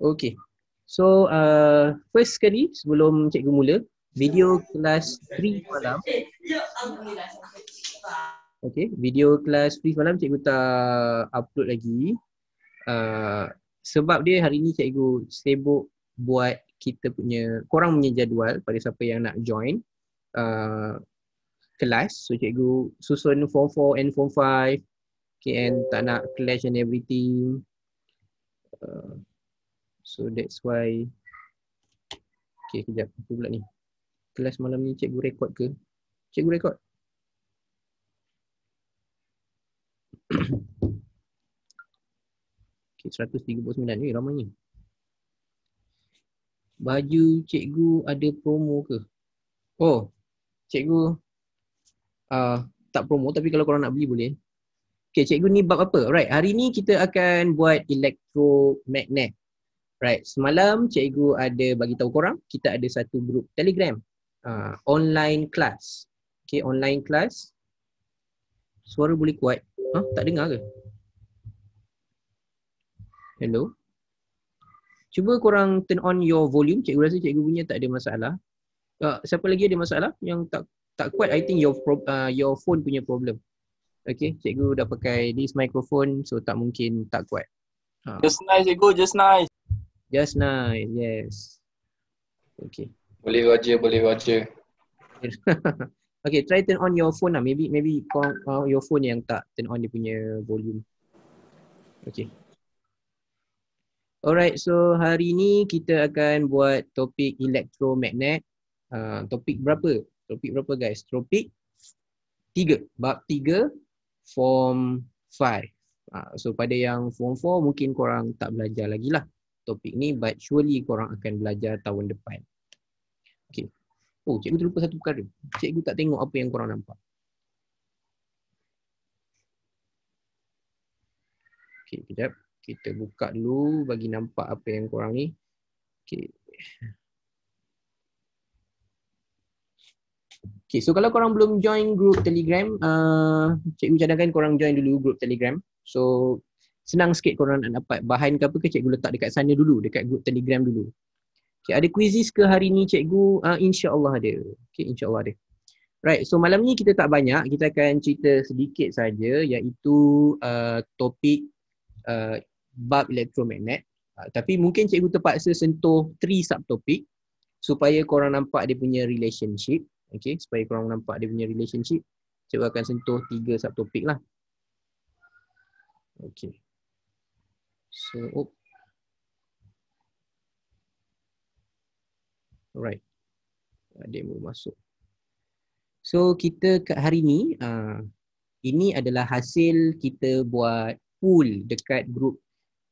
Okay. So, uh, first sekali sebelum cikgu mula, video kelas 3 malam. Okay, video kelas 3 malam cikgu tak upload lagi. Uh, sebab dia hari ni cikgu sibuk buat kita punya, korang punya jadual pada siapa yang nak join uh, kelas. So, cikgu susun form 4 and form 5. Okay, and tak nak clash and everything. Uh, So that's why Okay kejap aku pula ni Kelas malam ni cikgu rekod ke? Cikgu rekod? okay 139 Eh ramai ni Baju cikgu ada promo ke? Oh cikgu uh, Tak promo tapi kalau korang nak beli boleh Okay cikgu ni bab apa? Alright hari ni kita akan buat elektromagnet. Right, semalam cikgu ada bagi tahu korang, kita ada satu grup Telegram uh, online class. Okay, online class. Suara boleh kuat? Huh? Tak dengar ke? Hello. Cuba korang turn on your volume. Cikgu rasa cikgu punya tak ada masalah. Uh, siapa lagi ada masalah yang tak tak kuat? I think your pro, uh, ah, your phone punya problem. Okay, cikgu dah pakai this microphone so tak mungkin tak kuat. Uh. Just nice cikgu, just nice. Just nice. Yes. Okay. Boleh roger, boleh roger. okay, try turn on your phone lah. Maybe maybe uh, your phone yang tak turn on dia punya volume. Okay. Alright, so hari ni kita akan buat topik elektromagnet. Uh, topik berapa? Topik berapa guys? Topik 3. Bab 3, form 5. Uh, ah, so pada yang form 4 mungkin korang tak belajar lagi lah topik ni but surely korang akan belajar tahun depan. Okay. Oh, cikgu terlupa satu perkara. Cikgu tak tengok apa yang korang nampak. Okay, kejap. Kita buka dulu bagi nampak apa yang korang ni. Okay. Okay, so kalau korang belum join group Telegram, uh, cikgu cadangkan korang join dulu group Telegram. So, senang sikit korang nak dapat bahan ke apa ke cikgu letak dekat sana dulu dekat group telegram dulu okay, ada quizzes ke hari ni cikgu uh, ah, Allah ada Okay insya Allah ada right so malam ni kita tak banyak kita akan cerita sedikit saja iaitu uh, topik uh, bab elektromagnet uh, tapi mungkin cikgu terpaksa sentuh three subtopik supaya korang nampak dia punya relationship Okay supaya korang nampak dia punya relationship cikgu akan sentuh tiga subtopik lah Okay. So, oh. Alright. mau masuk. So, kita kat hari ni, uh, ini adalah hasil kita buat pool dekat grup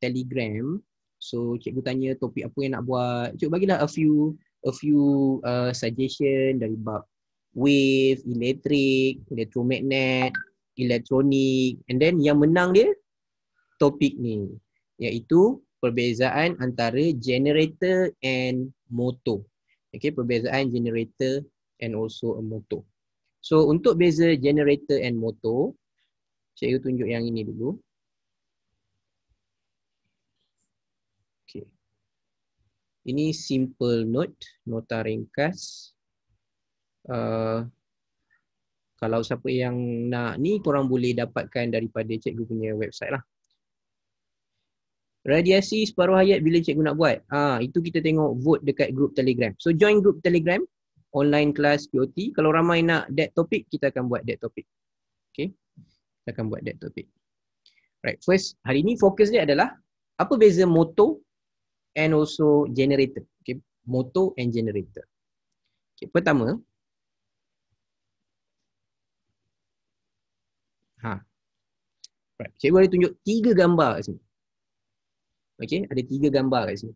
Telegram. So, cikgu tanya topik apa yang nak buat. Cikgu bagilah a few a few uh, suggestion dari bab wave, electric, electromagnet, elektronik and then yang menang dia topik ni iaitu perbezaan antara generator and motor. Okay, perbezaan generator and also a motor. So untuk beza generator and motor, cikgu tunjuk yang ini dulu. Okay. Ini simple note, nota ringkas. Uh, kalau siapa yang nak ni korang boleh dapatkan daripada cikgu punya website lah. Radiasi separuh hayat bila cikgu nak buat? Ah, itu kita tengok vote dekat grup Telegram. So join grup Telegram online class QOT. Kalau ramai nak that topic, kita akan buat that topic. Okay. Kita akan buat that topic. Right. First, hari ni fokus dia adalah apa beza motor and also generator. Okay. Motor and generator. Okay. Pertama, ha. Right. Cikgu ada tunjuk tiga gambar kat sini. Okay, ada tiga gambar kat sini.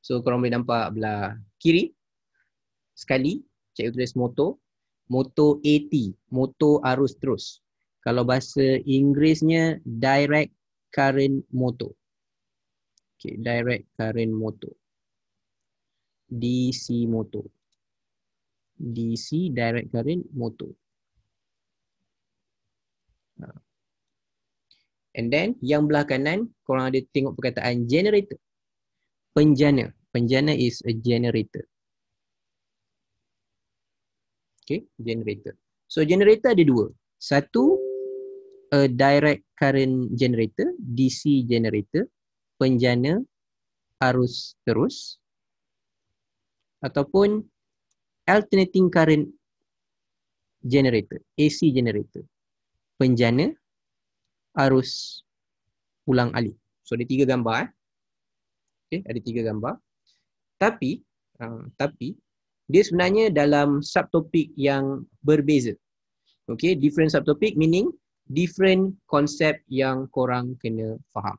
So korang boleh nampak belah kiri sekali cikgu tulis moto motor AT, motor arus terus. Kalau bahasa Inggerisnya direct current moto. Okay, direct current moto, DC moto, DC direct current moto. Ha. And then yang belah kanan korang ada tengok perkataan generator. Penjana. Penjana is a generator. Okay, generator. So generator ada dua. Satu, a direct current generator, DC generator, penjana arus terus ataupun alternating current generator, AC generator, penjana arus ulang alik. So ada tiga gambar. Eh. Okay, ada tiga gambar. Tapi, uh, tapi dia sebenarnya dalam subtopik yang berbeza. Okay, different subtopik meaning different concept yang korang kena faham.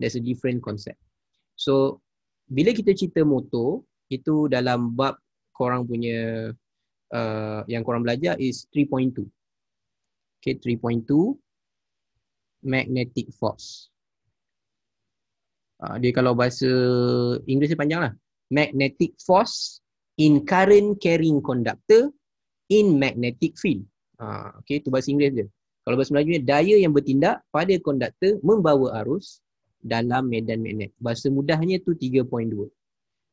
There's a different concept. So, bila kita cerita motor, itu dalam bab korang punya uh, yang korang belajar is 3.2. Okay, magnetic force. Uh, dia kalau bahasa Inggeris dia panjang lah. Magnetic force in current carrying conductor in magnetic field. Uh, okay, tu bahasa Inggeris dia. Kalau bahasa Melayu dia daya yang bertindak pada konduktor membawa arus dalam medan magnet. Bahasa mudahnya tu 3.2.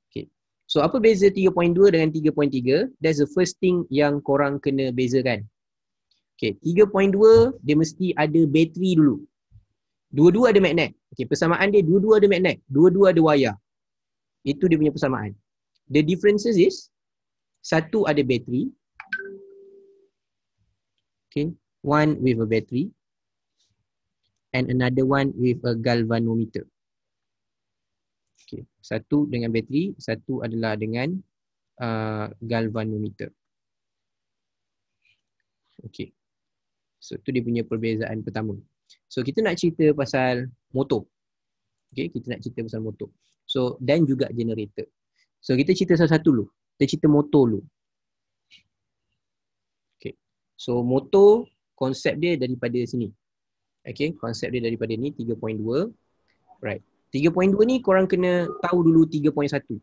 Okay. So apa beza 3.2 dengan 3.3? That's the first thing yang korang kena bezakan. Okay, 3.2 dia mesti ada bateri dulu. Dua-dua ada magnet. Okay, persamaan dia dua-dua ada magnet. Dua-dua ada wayar. Itu dia punya persamaan. The differences is, satu ada bateri. Okay, one with a battery. And another one with a galvanometer. Okay, satu dengan bateri, satu adalah dengan uh, galvanometer. Okay. So tu dia punya perbezaan pertama. So kita nak cerita pasal motor. Okay, kita nak cerita pasal motor. So dan juga generator. So kita cerita satu-satu dulu. Kita cerita motor dulu. Okay. So motor konsep dia daripada sini. Okay, konsep dia daripada ni 3.2. Right. 3.2 ni korang kena tahu dulu 3.1. Kita satu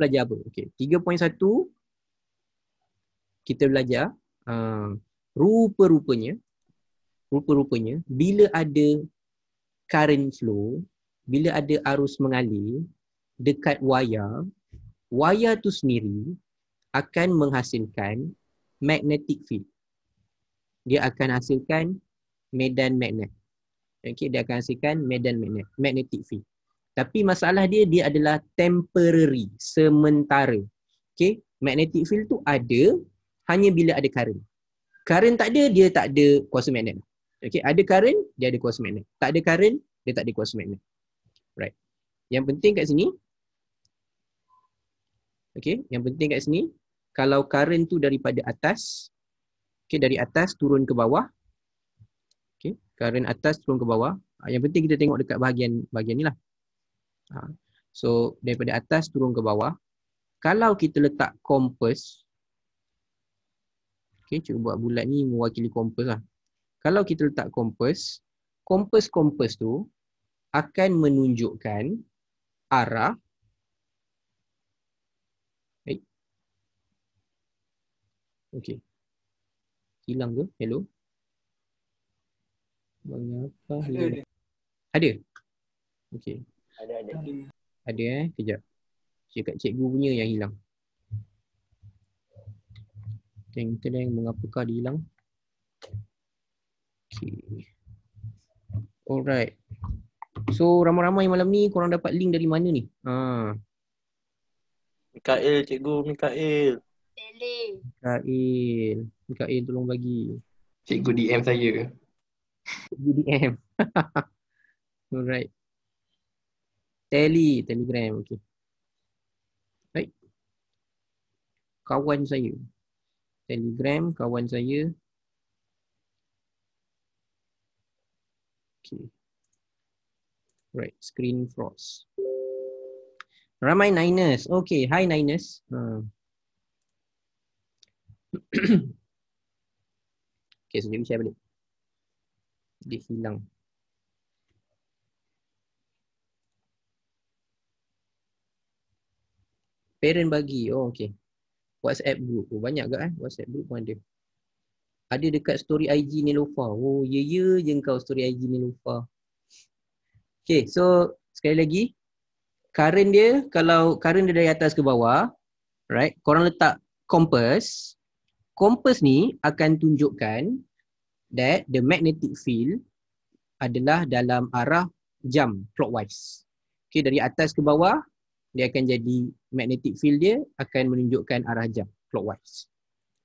belajar apa? Okay. 3.1 kita belajar uh, rupa-rupanya rupa-rupanya bila ada current flow bila ada arus mengalir dekat wayar wayar tu sendiri akan menghasilkan magnetic field dia akan hasilkan medan magnet okey dia akan hasilkan medan magnet magnetic field tapi masalah dia dia adalah temporary sementara okey magnetic field tu ada hanya bila ada current. Current tak ada, dia tak ada kuasa magnet. Okay, ada current, dia ada kuasa magnet. Tak ada current, dia tak ada kuasa magnet. Right. Yang penting kat sini, okay, yang penting kat sini, kalau current tu daripada atas, okay, dari atas turun ke bawah, okay, current atas turun ke bawah, ah, yang penting kita tengok dekat bahagian bahagian ni lah. Ah, so, daripada atas turun ke bawah, kalau kita letak kompas, okay, cuba buat bulat ni mewakili kompas lah. Kalau kita letak kompas, kompas-kompas tu akan menunjukkan arah Baik. Okey. Hilang ke? Hello. Mengapa hilang? Ada. ada. Okey. Ada ada. Ada eh, kejap. Cik kat cikgu punya yang hilang. Teng teng mengapakah dia hilang? Okay. Alright. So ramai-ramai malam ni korang dapat link dari mana ni? Ha. Mikael, cikgu Mikael. Mikael. Mikael tolong bagi. Cikgu DM saya. Cikgu DM. Alright. Tele, Telegram, okey. Baik. Kawan saya. Telegram kawan saya. Okay. Right, screen frost. Ramai Niners. Okay, hi Niners. Hmm. okay, so jadi saya balik. Dia hilang. Parent bagi. Oh, okay. WhatsApp group pun oh, banyak ke eh WhatsApp group pun ada Ada dekat story IG ni lupa. Oh ya ya je kau story IG ni lupa. Okay so sekali lagi Current dia kalau current dia dari atas ke bawah Right korang letak compass Compass ni akan tunjukkan That the magnetic field Adalah dalam arah jam clockwise Okay dari atas ke bawah dia akan jadi magnetic field dia akan menunjukkan arah jam clockwise.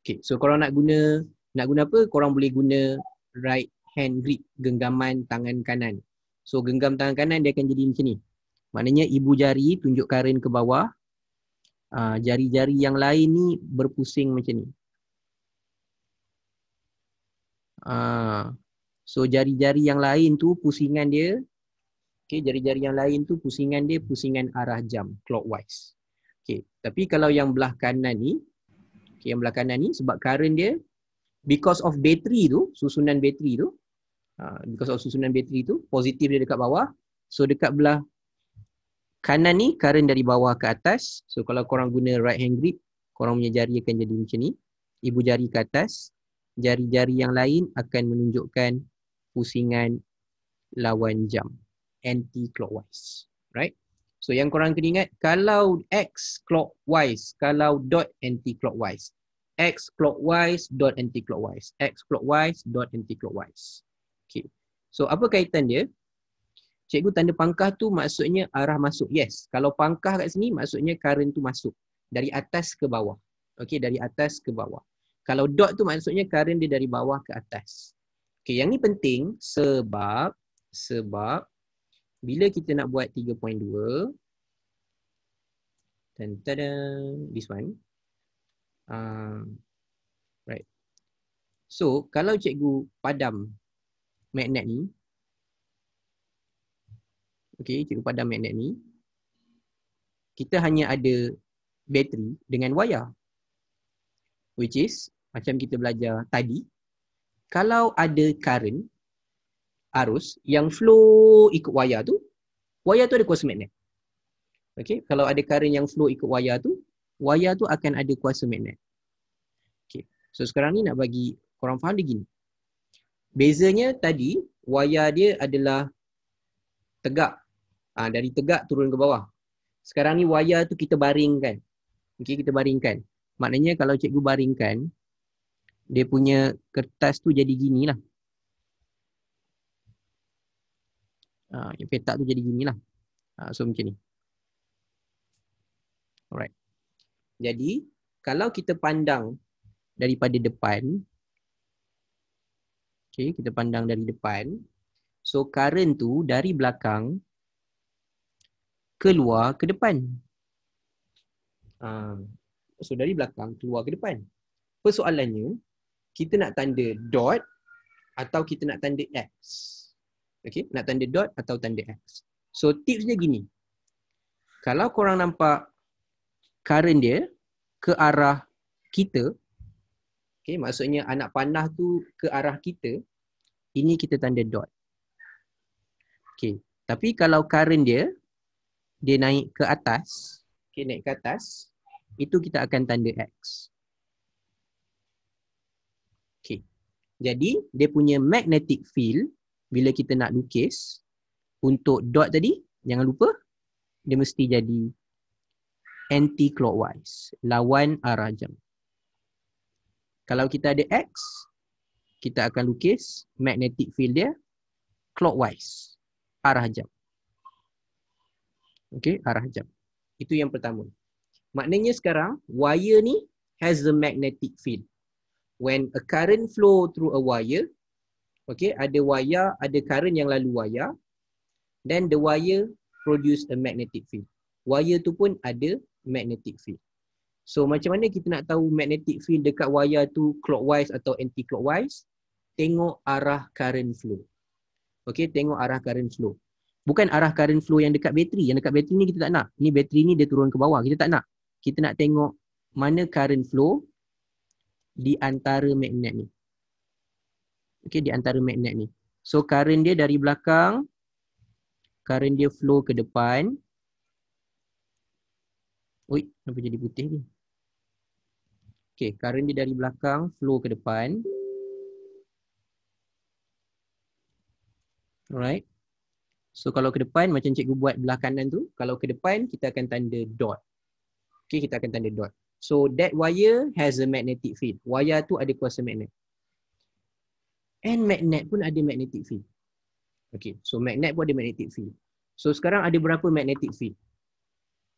Okay, so kalau nak guna nak guna apa? Korang boleh guna right hand grip genggaman tangan kanan. So genggam tangan kanan dia akan jadi macam ni. Maknanya ibu jari tunjuk karen ke bawah. Uh, jari-jari yang lain ni berpusing macam ni. Uh, so jari-jari yang lain tu pusingan dia Okay, jari-jari yang lain tu pusingan dia pusingan arah jam clockwise. Okay, tapi kalau yang belah kanan ni, okay, yang belah kanan ni sebab current dia because of bateri tu, susunan bateri tu, ha, because of susunan bateri tu, positif dia dekat bawah. So dekat belah kanan ni current dari bawah ke atas. So kalau korang guna right hand grip, korang punya jari akan jadi macam ni. Ibu jari ke atas, jari-jari yang lain akan menunjukkan pusingan lawan jam anti-clockwise. Right? So yang korang kena ingat, kalau X clockwise, kalau dot anti-clockwise. X clockwise dot anti-clockwise. X clockwise dot anti-clockwise. Okay. So apa kaitan dia? Cikgu tanda pangkah tu maksudnya arah masuk. Yes. Kalau pangkah kat sini maksudnya current tu masuk. Dari atas ke bawah. Okay. Dari atas ke bawah. Kalau dot tu maksudnya current dia dari bawah ke atas. Okay. Yang ni penting sebab sebab bila kita nak buat 3.2 dan tada this one uh, right so kalau cikgu padam magnet ni okay cikgu padam magnet ni kita hanya ada bateri dengan wayar which is macam kita belajar tadi kalau ada current arus yang flow ikut wayar tu, wayar tu ada kuasa magnet. Okay, kalau ada current yang flow ikut wayar tu, wayar tu akan ada kuasa magnet. Okay, so sekarang ni nak bagi korang faham begini. gini. Bezanya tadi, wayar dia adalah tegak. Ha, dari tegak turun ke bawah. Sekarang ni wayar tu kita baringkan. Okay, kita baringkan. Maknanya kalau cikgu baringkan, dia punya kertas tu jadi gini lah. uh, yang petak tu jadi gini lah. Uh, so macam ni. Alright. Jadi kalau kita pandang daripada depan. Okay, kita pandang dari depan. So current tu dari belakang keluar ke depan. Uh, so dari belakang keluar ke depan. Persoalannya kita nak tanda dot atau kita nak tanda X. Okay, nak tanda dot atau tanda X. So tips dia gini. Kalau korang nampak current dia ke arah kita, okay, maksudnya anak panah tu ke arah kita, ini kita tanda dot. Okay, tapi kalau current dia, dia naik ke atas, okay, naik ke atas, itu kita akan tanda X. Okay, jadi dia punya magnetic field bila kita nak lukis untuk dot tadi jangan lupa dia mesti jadi anti clockwise lawan arah jam kalau kita ada x kita akan lukis magnetic field dia clockwise arah jam okey arah jam itu yang pertama maknanya sekarang wire ni has a magnetic field when a current flow through a wire Okay, ada wayar, ada current yang lalu wayar. Then the wire produce a magnetic field. Wire tu pun ada magnetic field. So macam mana kita nak tahu magnetic field dekat wayar tu clockwise atau anti-clockwise? Tengok arah current flow. Okay, tengok arah current flow. Bukan arah current flow yang dekat bateri. Yang dekat bateri ni kita tak nak. Ni bateri ni dia turun ke bawah. Kita tak nak. Kita nak tengok mana current flow di antara magnet ni okay, di antara magnet ni. So current dia dari belakang, current dia flow ke depan. Ui, kenapa jadi putih ni? Okay, current dia dari belakang, flow ke depan. Alright. So kalau ke depan, macam cikgu buat belah kanan tu, kalau ke depan, kita akan tanda dot. Okay, kita akan tanda dot. So that wire has a magnetic field. Wire tu ada kuasa magnet. And magnet pun ada magnetic field. Okay, so magnet pun ada magnetic field. So sekarang ada berapa magnetic field?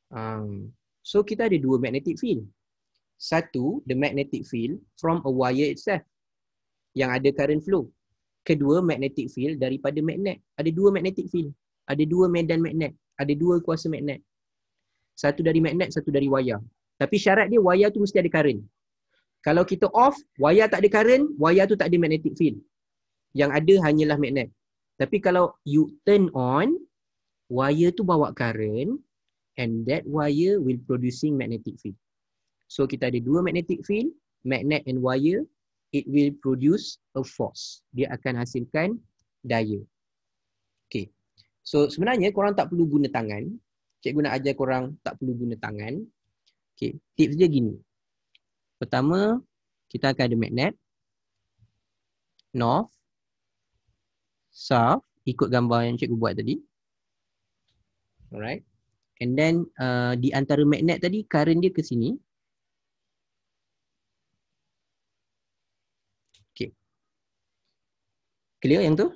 Um, so kita ada dua magnetic field. Satu, the magnetic field from a wire itself yang ada current flow. Kedua, magnetic field daripada magnet. Ada dua magnetic field. Ada dua medan magnet. Ada dua kuasa magnet. Satu dari magnet, satu dari wayar. Tapi syarat dia, wayar tu mesti ada current. Kalau kita off, wayar tak ada current, wayar tu tak ada magnetic field yang ada hanyalah magnet. Tapi kalau you turn on, wire tu bawa current and that wire will producing magnetic field. So kita ada dua magnetic field, magnet and wire, it will produce a force. Dia akan hasilkan daya. Okay. So sebenarnya korang tak perlu guna tangan. Cikgu nak ajar korang tak perlu guna tangan. Okay. Tips dia gini. Pertama, kita akan ada magnet. North sah ikut gambar yang cikgu buat tadi. Alright. And then uh, di antara magnet tadi current dia ke sini. Okay. Clear yang tu?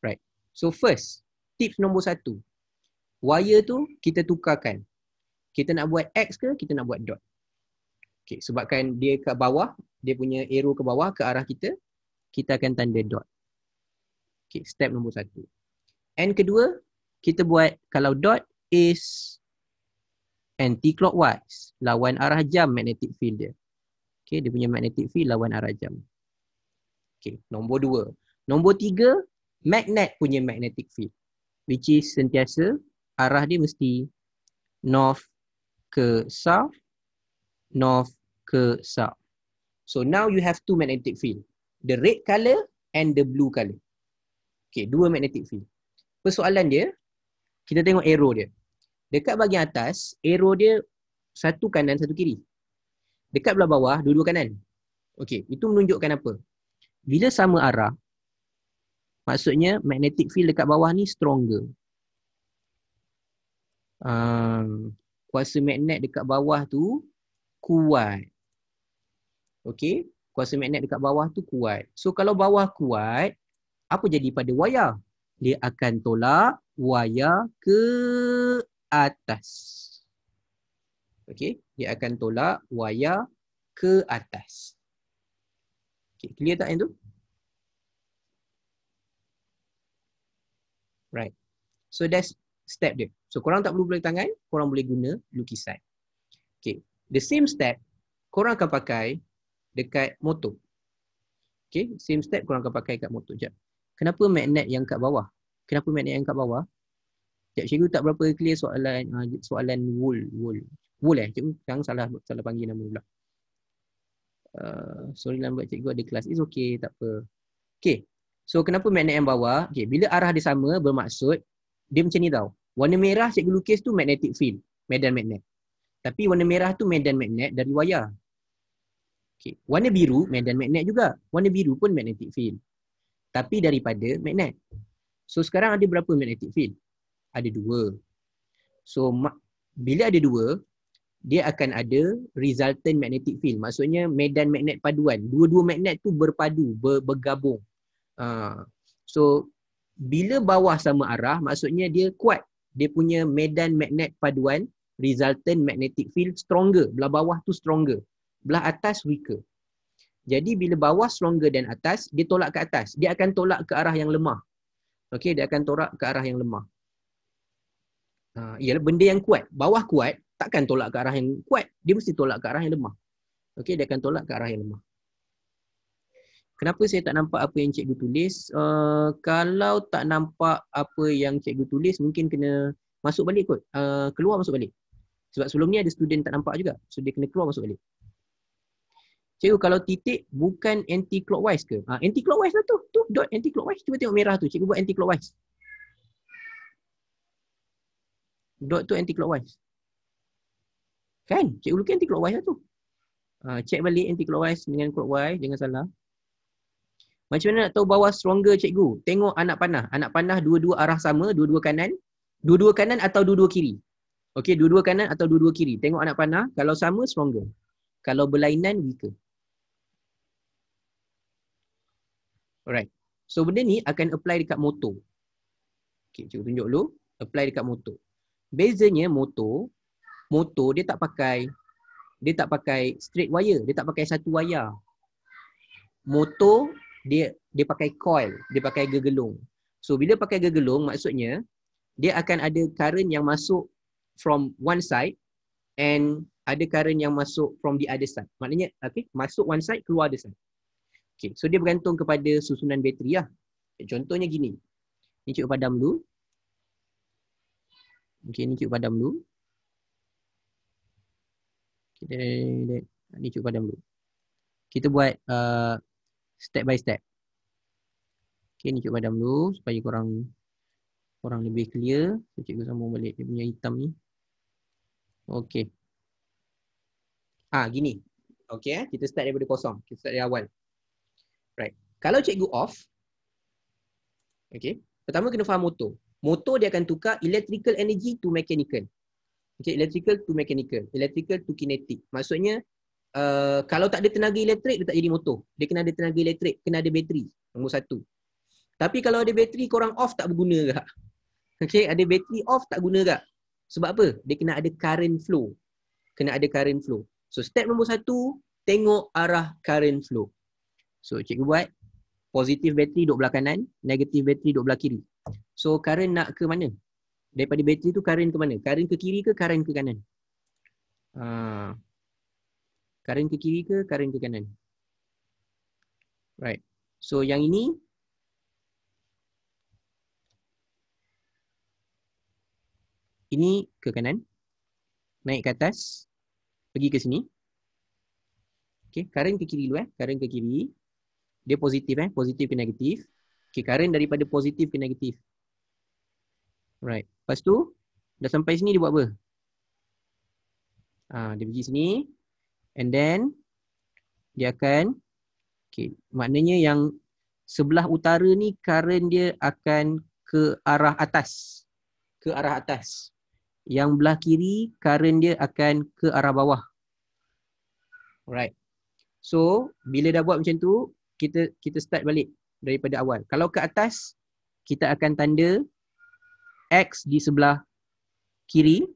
Right. So first, tips nombor satu. Wire tu kita tukarkan. Kita nak buat X ke kita nak buat dot? Okay, sebabkan dia ke bawah, dia punya arrow ke bawah ke arah kita, kita akan tanda dot. Okay, step nombor satu. And kedua, kita buat kalau dot is anti-clockwise, lawan arah jam magnetic field dia. Okay, dia punya magnetic field lawan arah jam. Okay, nombor dua. Nombor tiga, magnet punya magnetic field. Which is sentiasa arah dia mesti north ke south, north ke sak. So now you have two magnetic field. The red color and the blue color. Okay, dua magnetic field. Persoalan dia, kita tengok arrow dia. Dekat bahagian atas, arrow dia satu kanan, satu kiri. Dekat belah bawah, dua-dua kanan. Okay, itu menunjukkan apa? Bila sama arah, maksudnya magnetic field dekat bawah ni stronger. Um, kuasa magnet dekat bawah tu kuat. Okey, kuasa magnet dekat bawah tu kuat. So kalau bawah kuat, apa jadi pada wayar? Dia akan tolak wayar ke atas. Okey, dia akan tolak wayar ke atas. Okey, clear tak yang tu? Right. So that's step dia. So korang tak perlu beli tangan, korang boleh guna lukisan. Okay. The same step, korang akan pakai dekat motor. Okay, same step korang akan pakai kat motor. Sekejap. Kenapa magnet yang kat bawah? Kenapa magnet yang kat bawah? Sekejap, cikgu tak berapa clear soalan ah, soalan wool. Wool, wool eh? Cikgu sekarang salah, salah panggil nama pula. Uh, sorry lambat cikgu ada kelas. It's okay, takpe. Okay, so kenapa magnet yang bawah? Okay, bila arah dia sama bermaksud dia macam ni tau. Warna merah cikgu lukis tu magnetic field, medan magnet. Tapi warna merah tu medan magnet dari wayar. Okay. Warna biru medan magnet juga. Warna biru pun magnetic field. Tapi daripada magnet. So sekarang ada berapa magnetic field? Ada dua. So ma- bila ada dua, dia akan ada resultant magnetic field. Maksudnya medan magnet paduan. Dua-dua magnet tu berpadu, ber- bergabung. Uh, so bila bawah sama arah, maksudnya dia kuat. Dia punya medan magnet paduan, resultant magnetic field stronger. Belah bawah tu stronger belah atas weaker. Jadi bila bawah stronger dan atas, dia tolak ke atas. Dia akan tolak ke arah yang lemah. Okay, dia akan tolak ke arah yang lemah. Uh, ialah benda yang kuat. Bawah kuat, takkan tolak ke arah yang kuat. Dia mesti tolak ke arah yang lemah. Okay, dia akan tolak ke arah yang lemah. Kenapa saya tak nampak apa yang cikgu tulis? Uh, kalau tak nampak apa yang cikgu tulis, mungkin kena masuk balik kot. Uh, keluar masuk balik. Sebab sebelum ni ada student tak nampak juga. So dia kena keluar masuk balik. Cikgu kalau titik bukan anti clockwise ke? Ha, ah, anti clockwise lah tu. Tu dot anti clockwise. Cuba tengok merah tu. Cikgu buat anti clockwise. Dot tu anti clockwise. Kan? Cikgu lukis anti clockwise lah tu. Ha, check balik anti clockwise dengan clockwise. Jangan salah. Macam mana nak tahu bawah stronger cikgu? Tengok anak panah. Anak panah dua-dua arah sama. Dua-dua kanan. Dua-dua kanan atau dua-dua kiri. Okay, dua-dua kanan atau dua-dua kiri. Tengok anak panah. Kalau sama, stronger. Kalau berlainan, weaker. Alright. So benda ni akan apply dekat motor. Okay, cuba tunjuk dulu. Apply dekat motor. Bezanya motor, motor dia tak pakai dia tak pakai straight wire, dia tak pakai satu wayar. Motor dia dia pakai coil, dia pakai gegelung. So bila pakai gegelung maksudnya dia akan ada current yang masuk from one side and ada current yang masuk from the other side. Maknanya okay, masuk one side, keluar the side. Okay, so dia bergantung kepada susunan bateri lah. Contohnya gini. Ni cukup padam dulu. Okay, ni cukup padam dulu. Okay, ni cukup padam dulu. Kita buat uh, step by step. Okay, ni cukup padam dulu supaya korang korang lebih clear. So, cikgu sambung balik dia punya hitam ni. Okay. Ah, gini. Okay, eh? kita start daripada kosong. Kita start dari awal. Right. Kalau cikgu off, okay, pertama kena faham motor. Motor dia akan tukar electrical energy to mechanical. Okay, electrical to mechanical. Electrical to kinetic. Maksudnya, uh, kalau tak ada tenaga elektrik, dia tak jadi motor. Dia kena ada tenaga elektrik, kena ada bateri. Nombor satu. Tapi kalau ada bateri, korang off tak berguna ke? Okay, ada bateri off tak guna ke? Sebab apa? Dia kena ada current flow. Kena ada current flow. So step nombor satu, tengok arah current flow. So cikgu buat positif bateri duduk belah kanan, negatif bateri duduk belah kiri. So current nak ke mana? Daripada bateri tu current ke mana? Current ke kiri ke current ke kanan? Uh, current ke kiri ke current ke kanan? Right. So yang ini ini ke kanan. Naik ke atas. Pergi ke sini. Okay, current ke kiri dulu eh. Current ke kiri dia positif eh positif ke negatif okey current daripada positif ke negatif right lepas tu dah sampai sini dia buat apa ah dia pergi sini and then dia akan okay. maknanya yang sebelah utara ni current dia akan ke arah atas ke arah atas yang belah kiri current dia akan ke arah bawah Alright. So, bila dah buat macam tu, kita kita start balik daripada awal. Kalau ke atas kita akan tanda X di sebelah kiri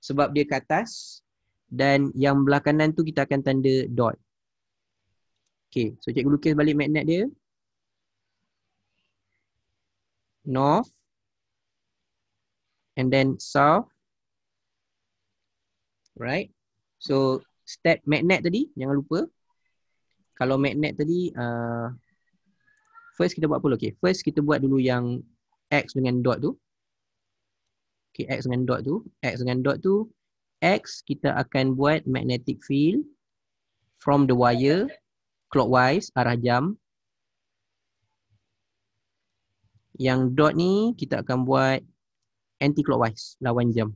sebab dia ke atas dan yang belah kanan tu kita akan tanda dot. Okay, so cikgu lukis balik magnet dia. North and then south. Right? So step magnet tadi jangan lupa kalau magnet tadi uh, first kita buat apa okay? first kita buat dulu yang x dengan dot tu okay? x dengan dot tu x dengan dot tu x kita akan buat magnetic field from the wire clockwise arah jam yang dot ni kita akan buat anti clockwise lawan jam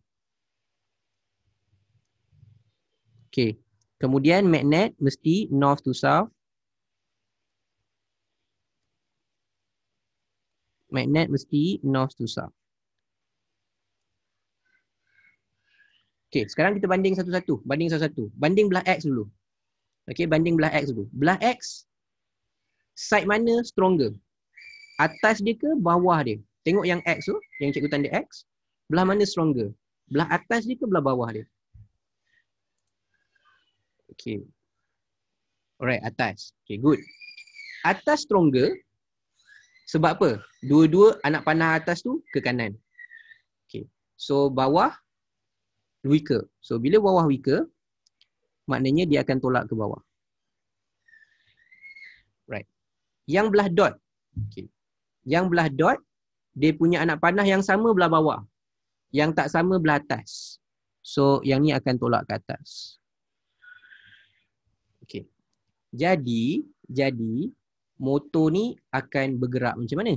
okay? Kemudian magnet mesti north to south. Magnet mesti north to south. Okay, sekarang kita banding satu-satu. Banding satu-satu. Banding belah X dulu. Okay, banding belah X dulu. Belah X, side mana stronger? Atas dia ke bawah dia? Tengok yang X tu, yang cikgu tanda X. Belah mana stronger? Belah atas dia ke belah bawah dia? Okay. Alright, atas. Okay, good. Atas stronger. Sebab apa? Dua-dua anak panah atas tu ke kanan. Okay. So, bawah weaker. So, bila bawah weaker, maknanya dia akan tolak ke bawah. Right. Yang belah dot. Okay. Yang belah dot, dia punya anak panah yang sama belah bawah. Yang tak sama belah atas. So, yang ni akan tolak ke atas. Jadi, jadi motor ni akan bergerak macam mana?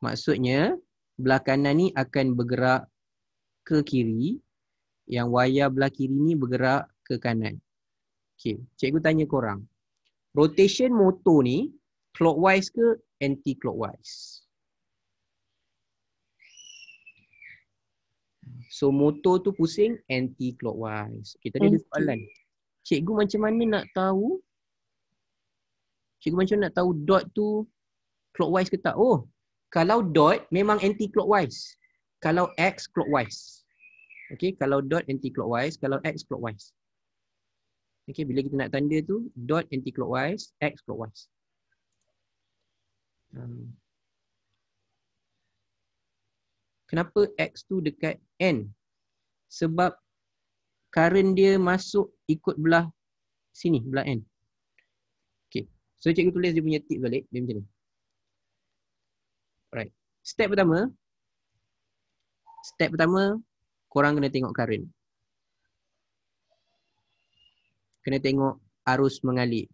Maksudnya belah kanan ni akan bergerak ke kiri yang wayar belah kiri ni bergerak ke kanan. Okay, cikgu tanya korang. Rotation motor ni clockwise ke anti clockwise? So motor tu pusing anti clockwise. Kita okay, ada soalan. Cikgu macam mana nak tahu Cikgu macam mana nak tahu dot tu clockwise ke tak? Oh, kalau dot memang anti-clockwise. Kalau X clockwise. Okay, kalau dot anti-clockwise, kalau X clockwise. Okay, bila kita nak tanda tu, dot anti-clockwise, X clockwise. Um, kenapa X tu dekat N? Sebab current dia masuk ikut belah sini, belah N. So cikgu tulis dia punya tip balik dia macam ni. Alright. Step pertama Step pertama korang kena tengok current. Kena tengok arus mengalir.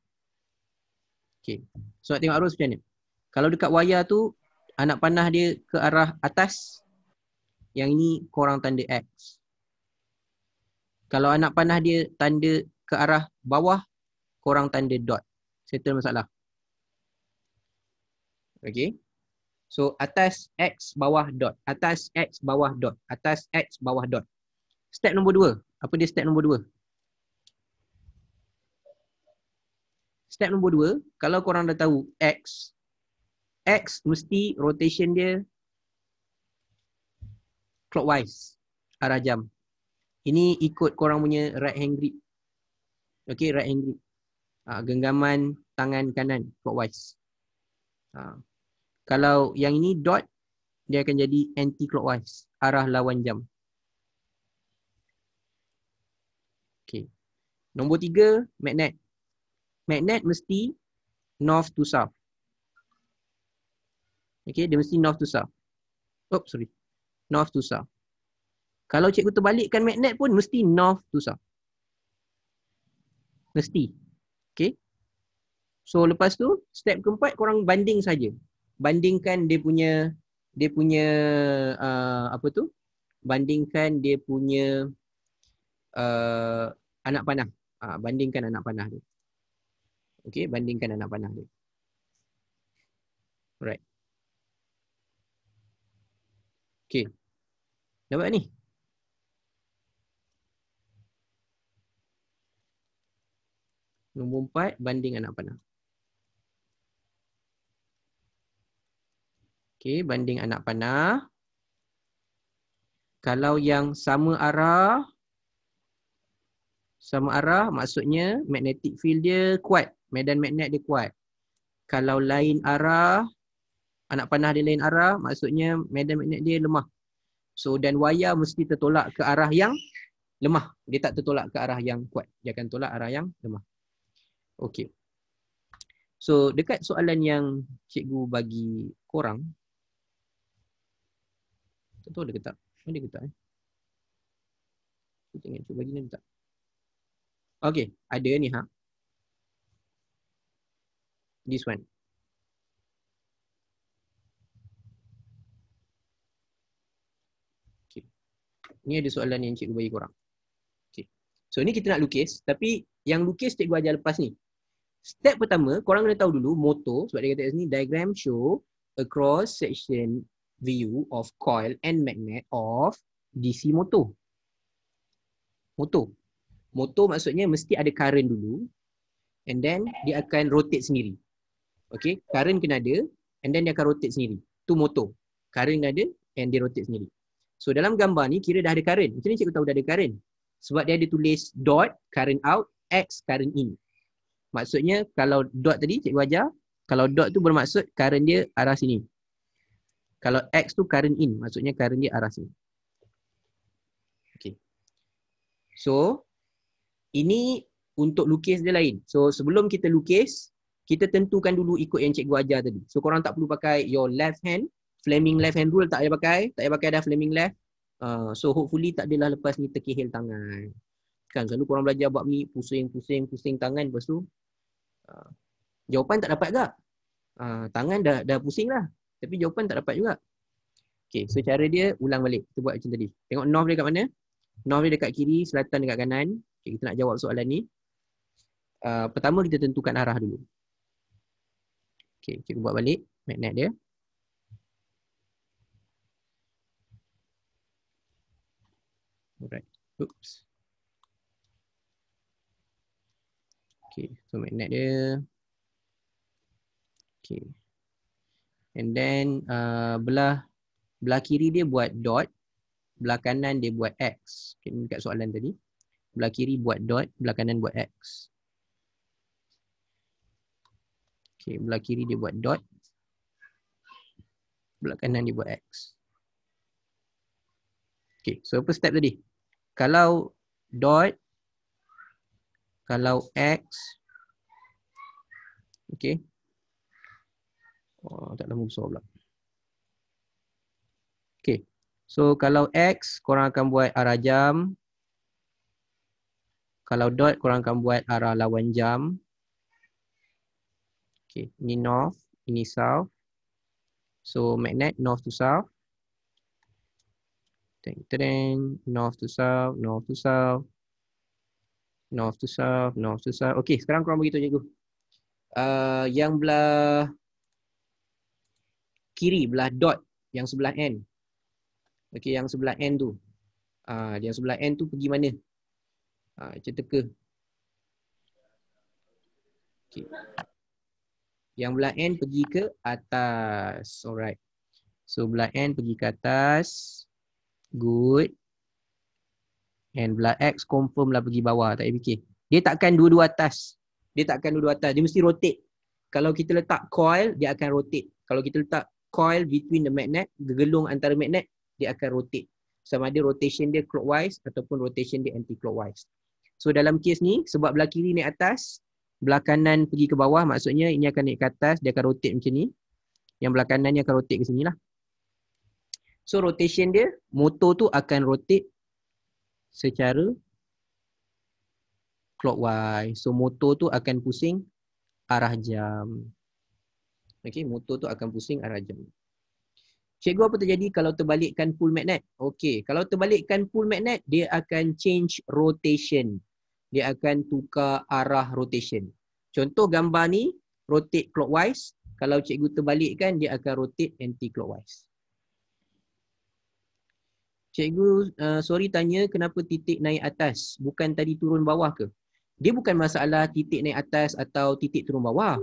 Okay. So nak tengok arus macam ni. Kalau dekat wayar tu anak panah dia ke arah atas yang ini korang tanda X. Kalau anak panah dia tanda ke arah bawah korang tanda dot settle masalah. Okay. So atas x bawah dot. Atas x bawah dot. Atas x bawah dot. Step nombor dua. Apa dia step nombor dua? Step nombor dua, kalau korang dah tahu x. X mesti rotation dia clockwise. Arah jam. Ini ikut korang punya right hand grip. Okay, right hand grip uh, genggaman tangan kanan clockwise. Uh, kalau yang ini dot dia akan jadi anti clockwise arah lawan jam. Okey. Nombor tiga, magnet. Magnet mesti north to south. Okey, dia mesti north to south. Oh sorry. North to south. Kalau cikgu terbalikkan magnet pun mesti north to south. Mesti. Okay. So lepas tu step keempat korang banding saja. Bandingkan dia punya dia punya uh, apa tu? Bandingkan dia punya uh, anak panah. Uh, bandingkan anak panah dia. Okay, bandingkan anak panah dia. Alright. Okay. Dapat ni? Nombor empat, banding anak panah. Okay, banding anak panah. Kalau yang sama arah, sama arah maksudnya magnetic field dia kuat. Medan magnet dia kuat. Kalau lain arah, anak panah dia lain arah, maksudnya medan magnet dia lemah. So dan waya mesti tertolak ke arah yang lemah. Dia tak tertolak ke arah yang kuat. Dia akan tolak arah yang lemah. Okay. So dekat soalan yang cikgu bagi korang. Tak tahu ada ke tak? Ada ke tak? Eh? Tengok cikgu bagi ni tak? Okay. Ada ni ha. This one. Ni ada soalan yang cikgu bagi korang. Okay. So ni kita nak lukis tapi yang lukis cikgu ajar lepas ni step pertama korang kena tahu dulu motor sebab dia kata kat sini diagram show a cross section view of coil and magnet of DC motor. Motor. Motor maksudnya mesti ada current dulu and then dia akan rotate sendiri. Okay, current kena ada and then dia akan rotate sendiri. Tu motor. Current kena ada and dia rotate sendiri. So dalam gambar ni kira dah ada current. Macam ni cikgu tahu dah ada current? Sebab dia ada tulis dot current out X current in. Maksudnya kalau dot tadi cikgu ajar Kalau dot tu bermaksud current dia arah sini Kalau X tu current in maksudnya current dia arah sini Okay So Ini untuk lukis dia lain So sebelum kita lukis Kita tentukan dulu ikut yang cikgu ajar tadi So korang tak perlu pakai your left hand Flaming left hand rule tak payah pakai Tak payah pakai dah flaming left uh, So hopefully tak adalah lepas ni terkehil tangan Kan selalu korang belajar buat ni pusing pusing pusing tangan Lepas tu Ah. jawapan tak dapat gak, Uh, ah, tangan dah, dah pusing lah. Tapi jawapan tak dapat juga. Okay, so cara dia ulang balik. Kita buat macam tadi. Tengok north dia dekat mana. North dia dekat kiri, selatan dekat kanan. Okay, kita nak jawab soalan ni. Uh, pertama kita tentukan arah dulu. Okay, kita buat balik magnet dia. Alright. Oops. Okay, so magnet dia. Okay. And then uh, belah belah kiri dia buat dot, belah kanan dia buat X. Okay, ini dekat soalan tadi. Belah kiri buat dot, belah kanan buat X. Okay, belah kiri dia buat dot, belah kanan dia buat X. Okay, so apa step tadi? Kalau dot kalau x okey oh tak nampak besar pula okey so kalau x korang akan buat arah jam kalau dot korang akan buat arah lawan jam okey Ini north ini south so magnet north to south Teng-teng, north to south, north to south North to south, north to south. Okey, sekarang korang beritahu cikgu. Uh, yang belah kiri, belah dot yang sebelah N. Okey, yang sebelah N tu. Uh, yang sebelah N tu pergi mana? Ha, ah, uh, macam teka. Okay. Yang belah N pergi ke atas. Alright. So belah N pergi ke atas. Good. And belah X confirm lah pergi bawah tak payah fikir Dia takkan dua-dua atas Dia takkan dua-dua atas, dia mesti rotate Kalau kita letak coil, dia akan rotate Kalau kita letak coil between the magnet, gelung antara magnet Dia akan rotate Sama ada rotation dia clockwise ataupun rotation dia anti-clockwise So dalam kes ni, sebab belah kiri naik atas Belah kanan pergi ke bawah maksudnya ini akan naik ke atas, dia akan rotate macam ni Yang belah kanan ni akan rotate ke sini lah So rotation dia, motor tu akan rotate secara clockwise. So motor tu akan pusing arah jam. Okay, motor tu akan pusing arah jam. Cikgu apa terjadi kalau terbalikkan pull magnet? Okay, kalau terbalikkan pull magnet, dia akan change rotation. Dia akan tukar arah rotation. Contoh gambar ni, rotate clockwise. Kalau cikgu terbalikkan, dia akan rotate anti-clockwise. Cikgu uh, sorry tanya kenapa titik naik atas bukan tadi turun bawah ke? Dia bukan masalah titik naik atas atau titik turun bawah.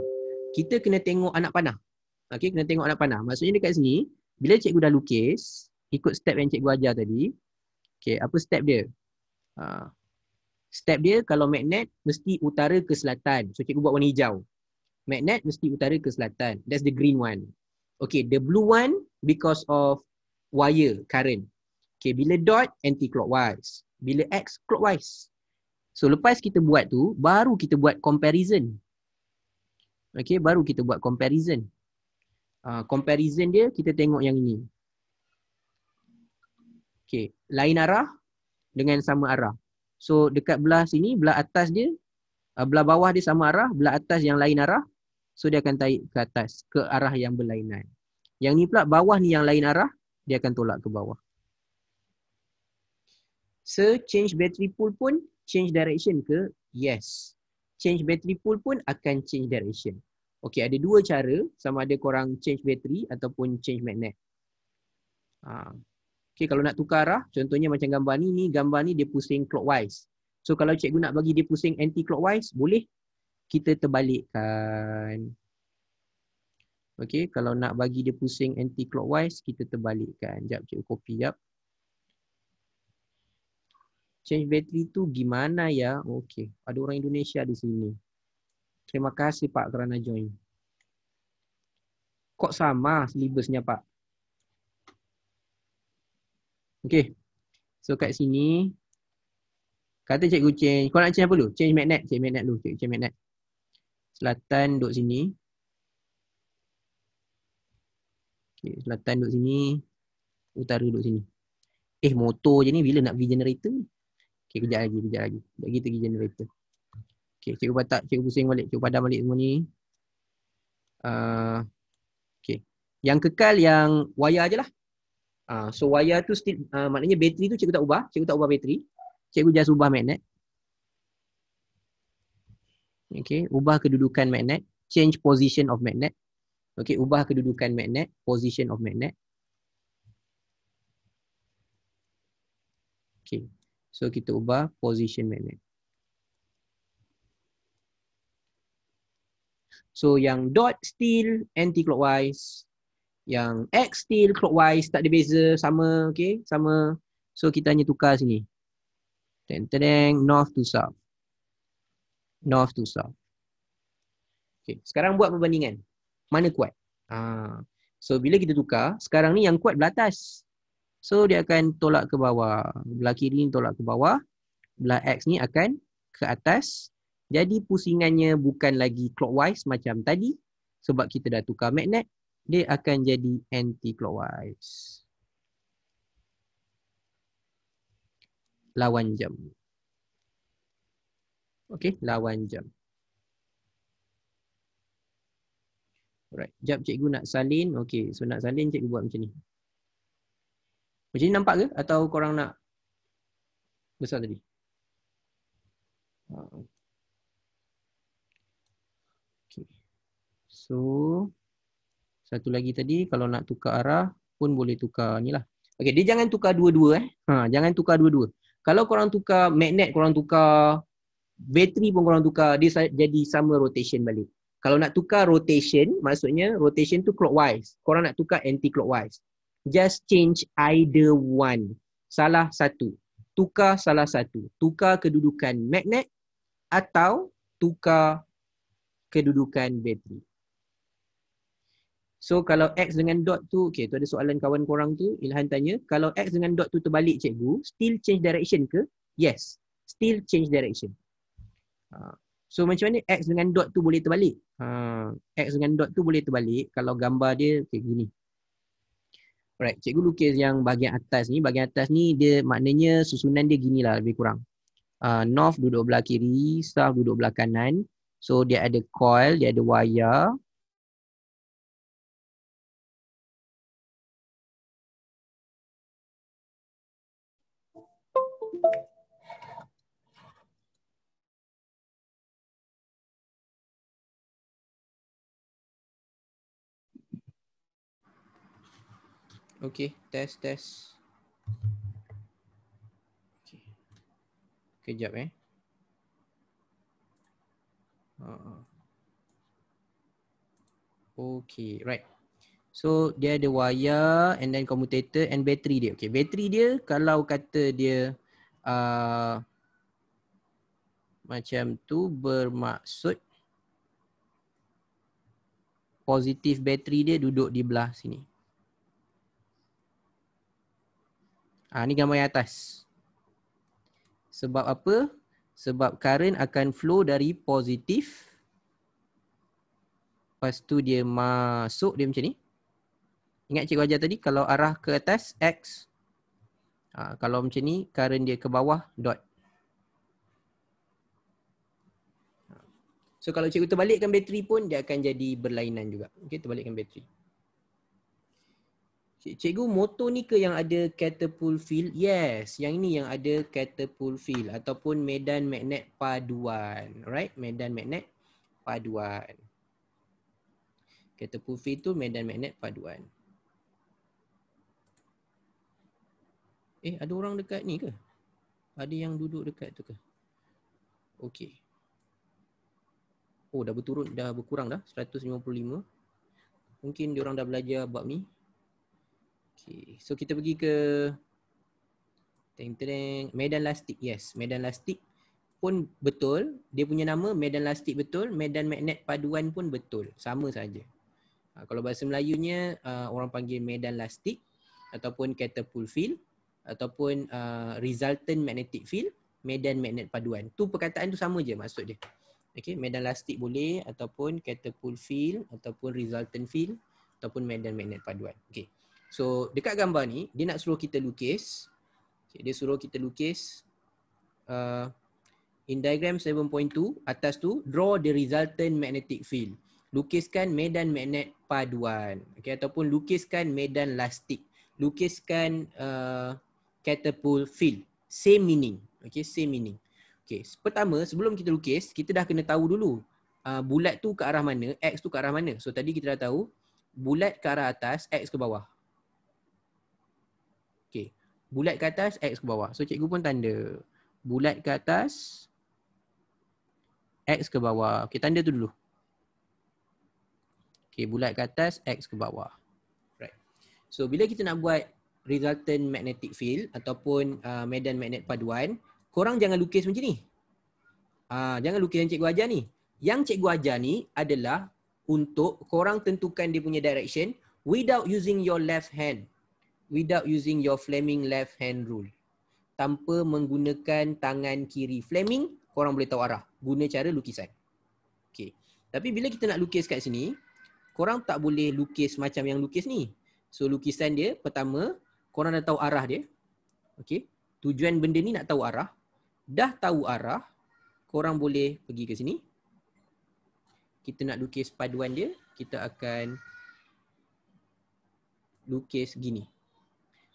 Kita kena tengok anak panah. Okey, kena tengok anak panah. Maksudnya dekat sini, bila cikgu dah lukis, ikut step yang cikgu ajar tadi. Okey, apa step dia? Uh, step dia kalau magnet mesti utara ke selatan. So cikgu buat warna hijau. Magnet mesti utara ke selatan. That's the green one. Okay, the blue one because of wire, current. Okay, bila dot anti-clockwise. Bila X clockwise. So lepas kita buat tu, baru kita buat comparison. Okay, baru kita buat comparison. Uh, comparison dia, kita tengok yang ini. Okay, lain arah dengan sama arah. So dekat belah sini, belah atas dia, uh, belah bawah dia sama arah, belah atas yang lain arah. So dia akan tarik ke atas, ke arah yang berlainan. Yang ni pula, bawah ni yang lain arah, dia akan tolak ke bawah. So change battery pool pun change direction ke? Yes. Change battery pool pun akan change direction. Okay ada dua cara sama ada korang change battery ataupun change magnet. Ha. Okay kalau nak tukar arah contohnya macam gambar ni, ni gambar ni dia pusing clockwise. So kalau cikgu nak bagi dia pusing anti-clockwise boleh kita terbalikkan. Okay kalau nak bagi dia pusing anti-clockwise kita terbalikkan. Sekejap cikgu copy sekejap change battery tu gimana ya? Okey, ada orang Indonesia di sini. Terima kasih Pak kerana join. Kok sama silibusnya Pak? Okey. So kat sini kata cikgu change, kau nak change apa lu Change magnet, change magnet lu cikgu change magnet. Selatan duduk sini. Okay, selatan duduk sini. Utara duduk sini. Eh motor je ni bila nak pergi generator ni? Okay, kejap lagi, kejap lagi. Kejap lagi pergi generator. Okay, cikgu patah, cikgu pusing balik, cikgu padam balik semua ni. Uh, ah, okay. Yang kekal yang wayar je lah. Uh, so wayar tu still, uh, maknanya bateri tu cikgu tak ubah. Cikgu tak ubah bateri. Cikgu just ubah magnet. Okay, ubah kedudukan magnet. Change position of magnet. Okay, ubah kedudukan magnet. Position of magnet. So kita ubah position magnet. So yang dot still anti clockwise, yang x still clockwise tak ada beza sama okey, sama. So kita hanya tukar sini. Then tereng north to south. North to south. Okay, sekarang buat perbandingan. Mana kuat? Ah. So bila kita tukar, sekarang ni yang kuat belatas. So dia akan tolak ke bawah. Belah kiri ni tolak ke bawah. Belah X ni akan ke atas. Jadi pusingannya bukan lagi clockwise macam tadi. Sebab kita dah tukar magnet. Dia akan jadi anti-clockwise. Lawan jam. Okay, lawan jam. Alright, jap cikgu nak salin. Okay, so nak salin cikgu buat macam ni. Macam ni nampak ke? Atau korang nak besar tadi? Ah, okay. So, satu lagi tadi kalau nak tukar arah pun boleh tukar ni lah. Okay, dia jangan tukar dua-dua eh. Ha, jangan tukar dua-dua. Kalau korang tukar magnet, korang tukar bateri pun korang tukar, dia jadi sama rotation balik. Kalau nak tukar rotation, maksudnya rotation tu clockwise. Korang nak tukar anti-clockwise just change either one. Salah satu. Tukar salah satu. Tukar kedudukan magnet atau tukar kedudukan bateri. So kalau X dengan dot tu, okay tu ada soalan kawan korang tu, Ilhan tanya, kalau X dengan dot tu terbalik cikgu, still change direction ke? Yes, still change direction. Ha, so macam mana X dengan dot tu boleh terbalik? Ha, X dengan dot tu boleh terbalik kalau gambar dia macam okay, gini. Alright, cikgu lukis yang bahagian atas ni. Bahagian atas ni dia maknanya susunan dia gini lah lebih kurang. Uh, north duduk belah kiri, south duduk belah kanan. So dia ada coil, dia ada wire. Thank you. Okay, test, test. Okay. Kejap eh. Ah. Okay, right. So, dia ada wire and then commutator and battery dia. Okay, battery dia kalau kata dia uh, macam tu bermaksud positif bateri dia duduk di belah sini. Ha, ni gambar yang atas. Sebab apa? Sebab current akan flow dari positif. Lepas tu dia masuk dia macam ni. Ingat cikgu ajar tadi kalau arah ke atas X. Ha, kalau macam ni current dia ke bawah dot. Ha. So kalau cikgu terbalikkan bateri pun dia akan jadi berlainan juga. Okay terbalikkan bateri. Cikgu motor ni ke yang ada catapult field? Yes, yang ini yang ada catapult field ataupun medan magnet paduan. Alright, medan magnet paduan. Catapult field tu medan magnet paduan. Eh, ada orang dekat ni ke? Ada yang duduk dekat tu ke? Okay. Oh, dah berturun, dah berkurang dah 155. Mungkin diorang dah belajar bab ni. Okay. So kita pergi ke Teng-teng. Medan Lastik. Yes, Medan Lastik pun betul. Dia punya nama Medan Lastik betul. Medan Magnet Paduan pun betul. Sama saja. Ha, kalau bahasa Melayunya, uh, orang panggil Medan Lastik ataupun Catapult Field ataupun uh, Resultant Magnetic Field, Medan Magnet Paduan. Tu perkataan tu sama je maksud dia. Okay, Medan Lastik boleh ataupun Catapult Field ataupun Resultant Field ataupun Medan Magnet Paduan. Okay. So dekat gambar ni dia nak suruh kita lukis. Okay, dia suruh kita lukis uh, in diagram 7.2 atas tu draw the resultant magnetic field. Lukiskan medan magnet paduan. okay ataupun lukiskan medan elastik. Lukiskan uh, catapult field. Same meaning. okay same meaning. Okay, pertama sebelum kita lukis, kita dah kena tahu dulu uh, bulat tu ke arah mana, x tu ke arah mana. So tadi kita dah tahu bulat ke arah atas, x ke bawah bulat ke atas x ke bawah so cikgu pun tanda bulat ke atas x ke bawah okey tanda tu dulu Okay, bulat ke atas x ke bawah right so bila kita nak buat resultant magnetic field ataupun uh, medan magnet paduan korang jangan lukis macam ni uh, jangan lukis yang cikgu ajar ni yang cikgu ajar ni adalah untuk korang tentukan dia punya direction without using your left hand without using your Fleming left hand rule. Tanpa menggunakan tangan kiri Fleming, korang boleh tahu arah guna cara lukisan. Okay. Tapi bila kita nak lukis kat sini, korang tak boleh lukis macam yang lukis ni. So lukisan dia pertama, korang dah tahu arah dia. Okay. Tujuan benda ni nak tahu arah. Dah tahu arah, korang boleh pergi ke sini. Kita nak lukis paduan dia, kita akan lukis gini.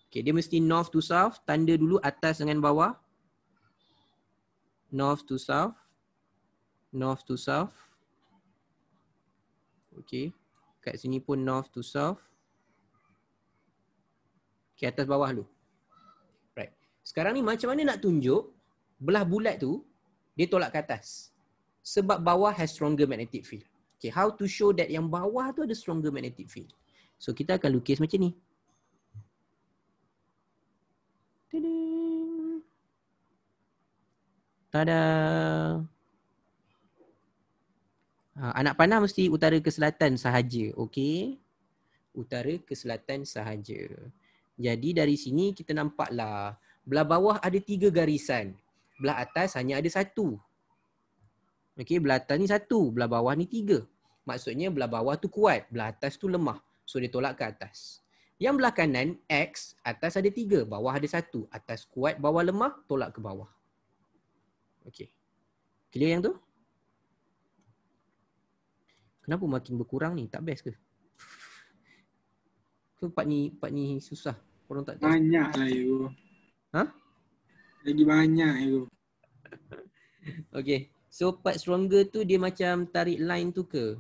Okay, dia mesti north to south. Tanda dulu atas dengan bawah. North to south. North to south. Okay. Kat sini pun north to south. Okay, atas bawah dulu. Right. Sekarang ni macam mana nak tunjuk belah bulat tu, dia tolak ke atas. Sebab bawah has stronger magnetic field. Okay, how to show that yang bawah tu ada stronger magnetic field. So, kita akan lukis macam ni. Tada. Ha, anak panah mesti utara ke selatan sahaja. Okey. Utara ke selatan sahaja. Jadi dari sini kita nampaklah belah bawah ada tiga garisan. Belah atas hanya ada satu. Okey, belah atas ni satu, belah bawah ni tiga. Maksudnya belah bawah tu kuat, belah atas tu lemah. So dia tolak ke atas. Yang belah kanan X atas ada tiga, bawah ada satu. Atas kuat, bawah lemah, tolak ke bawah. Okey. Clear yang tu? Kenapa makin berkurang ni? Tak best ke? Ke part ni, part ni susah? Korang tak Banyak lah you. Ha? Lagi banyak you. Okay. So part stronger tu dia macam tarik line tu ke?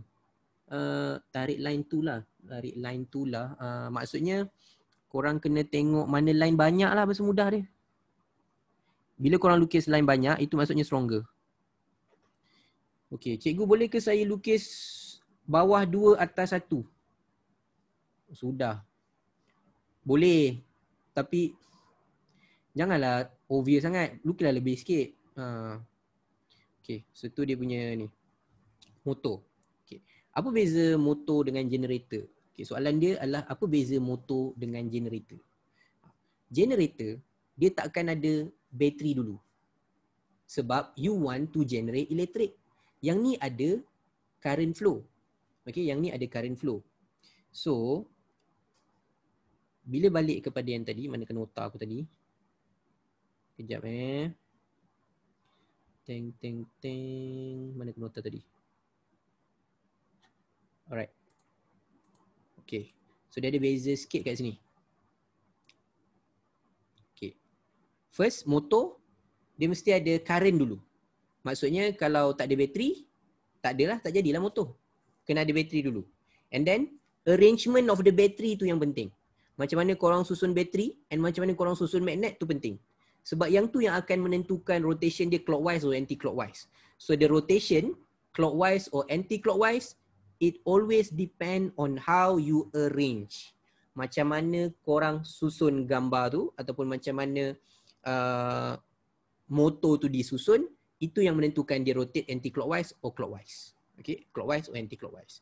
Uh, tarik line tu lah lari line tu lah. Uh, maksudnya korang kena tengok mana line banyak lah bersemudah dia. Bila korang lukis line banyak, itu maksudnya stronger. Okay, cikgu boleh ke saya lukis bawah dua atas satu? Sudah. Boleh. Tapi janganlah obvious sangat. Lukislah lebih sikit. Uh. Ha. Okay, so tu dia punya ni. Motor. Okay. Apa beza motor dengan generator? Okay, soalan dia adalah apa beza motor dengan generator? Generator, dia takkan ada bateri dulu. Sebab you want to generate electric. Yang ni ada current flow. Okay, yang ni ada current flow. So, bila balik kepada yang tadi, mana kena otak aku tadi. Kejap eh. Teng, teng, teng. Mana kena otak tadi? Alright. Okay. So dia ada beza sikit kat sini. Okay. First, motor dia mesti ada current dulu. Maksudnya kalau tak ada bateri, tak adalah, tak jadilah motor. Kena ada bateri dulu. And then, arrangement of the battery tu yang penting. Macam mana korang susun bateri and macam mana korang susun magnet tu penting. Sebab yang tu yang akan menentukan rotation dia clockwise or anti-clockwise. So the rotation clockwise or anti-clockwise it always depend on how you arrange macam mana korang susun gambar tu ataupun macam mana uh, motor tu disusun itu yang menentukan dia rotate anti clockwise or clockwise okay clockwise or anti clockwise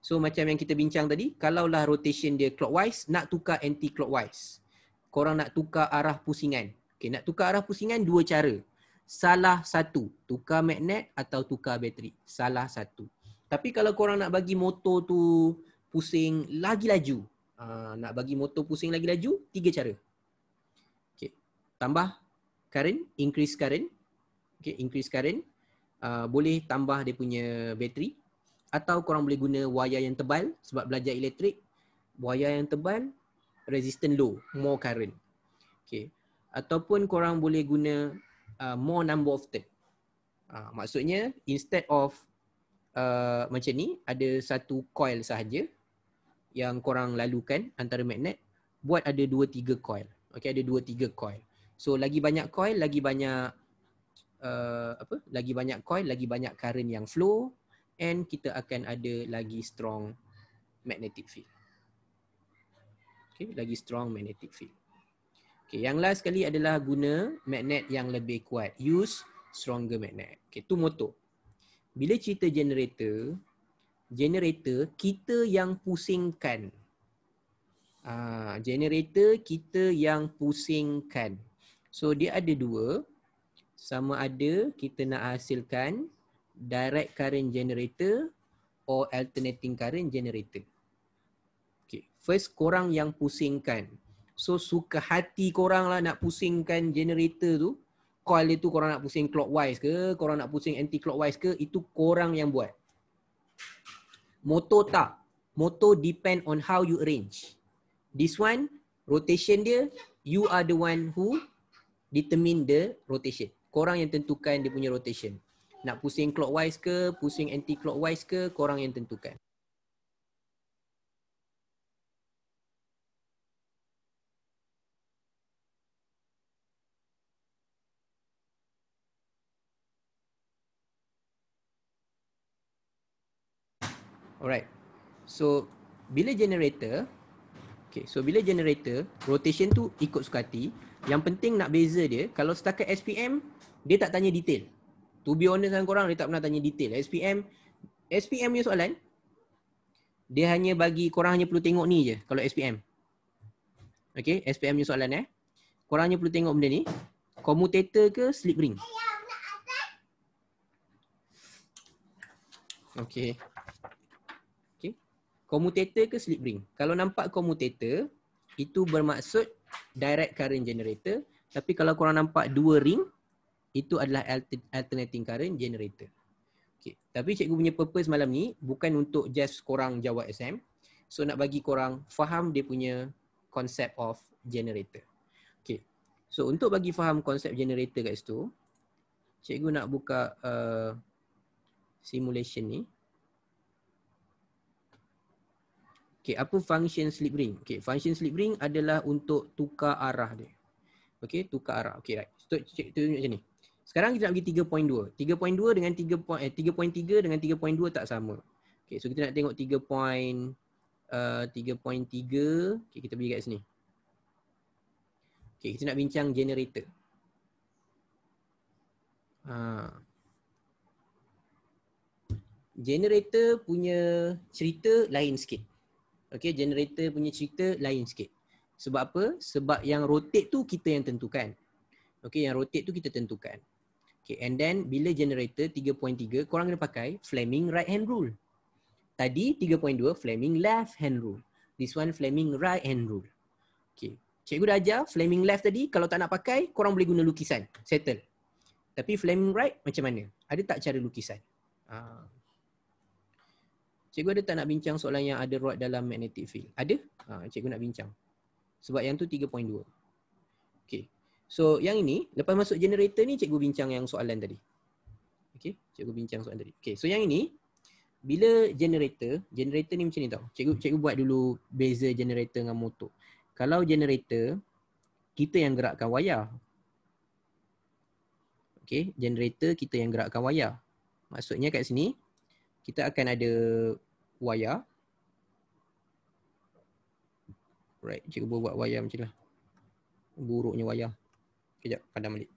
so macam yang kita bincang tadi kalaulah rotation dia clockwise nak tukar anti clockwise korang nak tukar arah pusingan okay nak tukar arah pusingan dua cara salah satu tukar magnet atau tukar bateri salah satu tapi kalau korang nak bagi motor tu pusing lagi laju, uh, nak bagi motor pusing lagi laju, tiga cara. Okay. Tambah current, increase current. Okay, increase current. Uh, boleh tambah dia punya bateri atau korang boleh guna wire yang tebal sebab belajar elektrik wire yang tebal resistant low more current okay. ataupun korang boleh guna uh, more number of turn uh, maksudnya instead of uh, macam ni ada satu coil sahaja yang korang lalukan antara magnet buat ada dua tiga coil okey ada dua tiga coil so lagi banyak coil lagi banyak uh, apa lagi banyak coil lagi banyak current yang flow and kita akan ada lagi strong magnetic field okey lagi strong magnetic field Okay, yang last sekali adalah guna magnet yang lebih kuat use stronger magnet Okay, tu motor bila cerita generator generator kita yang pusingkan ah generator kita yang pusingkan so dia ada dua sama ada kita nak hasilkan direct current generator or alternating current generator Okay, first korang yang pusingkan so suka hati korang lah nak pusingkan generator tu call dia tu korang nak pusing clockwise ke, korang nak pusing anti clockwise ke, itu korang yang buat. Motor tak. Motor depend on how you arrange. This one, rotation dia, you are the one who determine the rotation. Korang yang tentukan dia punya rotation. Nak pusing clockwise ke, pusing anti clockwise ke, korang yang tentukan. Alright. So bila generator Okay, so bila generator rotation tu ikut suka hati, yang penting nak beza dia kalau setakat SPM dia tak tanya detail. To be honest dengan korang dia tak pernah tanya detail. SPM SPM punya soalan dia hanya bagi korang hanya perlu tengok ni je kalau SPM. Okay, SPM punya soalan eh. Korang hanya perlu tengok benda ni. Commutator ke slip ring? Okay. Commutator ke slip ring? Kalau nampak commutator, itu bermaksud direct current generator. Tapi kalau korang nampak dua ring, itu adalah alternating current generator. Okay. Tapi cikgu punya purpose malam ni bukan untuk just korang jawab SM. So nak bagi korang faham dia punya concept of generator. Okay. So untuk bagi faham konsep generator kat situ, cikgu nak buka uh, simulation ni. Okay, apa function slip ring? Okay, function slip ring adalah untuk tukar arah dia. Okay, tukar arah. Okay, right. So, tu tunjuk macam ni. Sekarang kita nak pergi 3.2. 3.2 dengan 3.3 point, eh, dengan 3.2 tak sama. Okay, so kita nak tengok 3 point uh, Okay, kita pergi kat sini. Okay, kita nak bincang generator. Ha. Generator punya cerita lain sikit. Okay, generator punya cerita lain sikit. Sebab apa? Sebab yang rotate tu kita yang tentukan. Okay, yang rotate tu kita tentukan. Okay, and then bila generator 3.3, korang kena pakai Fleming right hand rule. Tadi 3.2, Fleming left hand rule. This one Fleming right hand rule. Okay. Cikgu dah ajar Fleming left tadi, kalau tak nak pakai, korang boleh guna lukisan. Settle. Tapi Fleming right macam mana? Ada tak cara lukisan? Ah. Cikgu ada tak nak bincang soalan yang ada rod dalam magnetic field? Ada? Ha, cikgu nak bincang. Sebab yang tu 3.2. Okay. So yang ini, lepas masuk generator ni cikgu bincang yang soalan tadi. Okay. Cikgu bincang soalan tadi. Okay. So yang ini, bila generator, generator ni macam ni tau. Cikgu, cikgu buat dulu beza generator dengan motor. Kalau generator, kita yang gerakkan wayar. Okay. Generator kita yang gerakkan wayar. Maksudnya kat sini, kita akan ada wayar. Right, cikgu buat wayar macam lah. Buruknya wayar. Kejap, padam balik.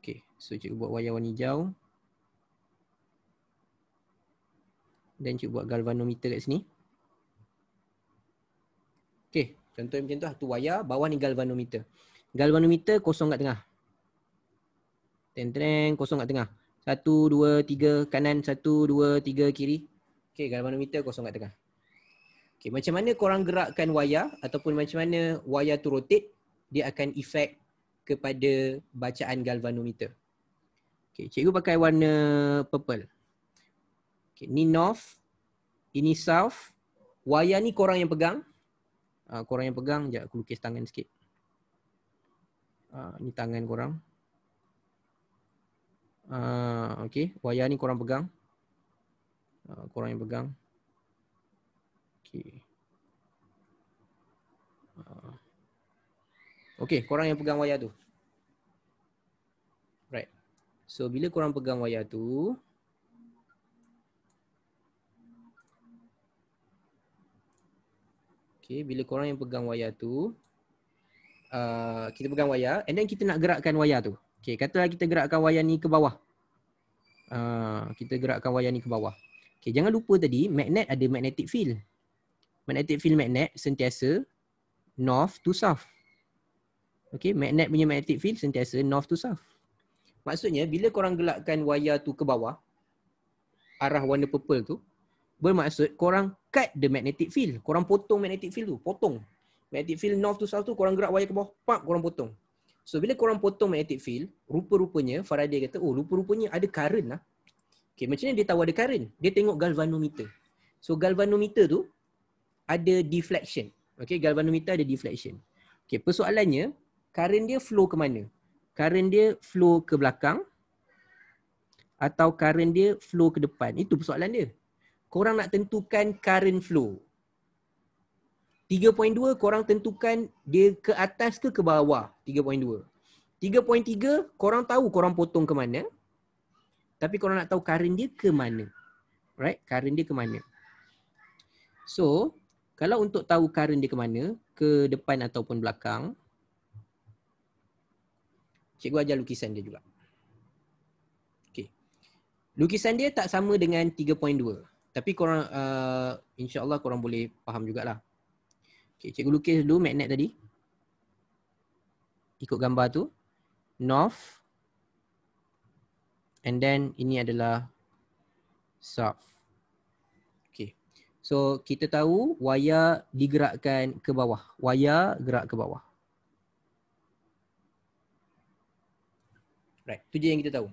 Okay, so cikgu buat wayar warna hijau. Dan cikgu buat galvanometer kat sini. Okay, contoh macam tu lah. Tu wayar, bawah ni galvanometer. Galvanometer kosong kat tengah. Teng teng kosong kat tengah. Satu, dua, tiga kanan. Satu, dua, tiga kiri. Okay, galvanometer kosong kat tengah. Okay, macam mana korang gerakkan wayar ataupun macam mana wayar tu rotate, dia akan efek kepada bacaan galvanometer. Okay, cikgu pakai warna purple. Okay, ni north, ini south. Wayar ni korang yang pegang. Uh, korang yang pegang, sekejap aku lukis tangan sikit. Uh, ni tangan korang. Uh, ah, okay. Wayar ni korang pegang. Uh, korang yang pegang. Okay. Uh, ah. okay. Korang yang pegang wayar tu. Right. So, bila korang pegang wayar tu. Okay. Bila korang yang pegang wayar tu. Uh, kita pegang wayar. And then kita nak gerakkan wayar tu. Okay, katalah kita gerakkan wayar ni ke bawah. Uh, kita gerakkan wayar ni ke bawah. Okay, jangan lupa tadi magnet ada magnetic field. Magnetic field magnet sentiasa north to south. Okay, magnet punya magnetic field sentiasa north to south. Maksudnya bila korang gelakkan wayar tu ke bawah arah warna purple tu bermaksud korang cut the magnetic field. Korang potong magnetic field tu, potong. Magnetic field north to south tu korang gerak wayar ke bawah, pak korang potong. So bila korang potong magnetic field, rupa-rupanya Faraday kata, oh rupa-rupanya ada current lah. Okay, macam ni dia tahu ada current? Dia tengok galvanometer. So galvanometer tu ada deflection. Okay, galvanometer ada deflection. Okay, persoalannya, current dia flow ke mana? Current dia flow ke belakang atau current dia flow ke depan? Itu persoalan dia. Korang nak tentukan current flow. 3.2 korang tentukan dia ke atas ke ke bawah 3.2 3.3 korang tahu korang potong ke mana tapi korang nak tahu current dia ke mana right current dia ke mana so kalau untuk tahu current dia ke mana ke depan ataupun belakang cikgu ajar lukisan dia juga okay lukisan dia tak sama dengan 3.2 tapi korang uh, insyaallah korang boleh faham jugalah 3.2 Okay, cikgu lukis dulu magnet tadi. Ikut gambar tu. North. And then ini adalah south. Okay. So kita tahu waya digerakkan ke bawah. waya gerak ke bawah. Right. Itu je yang kita tahu.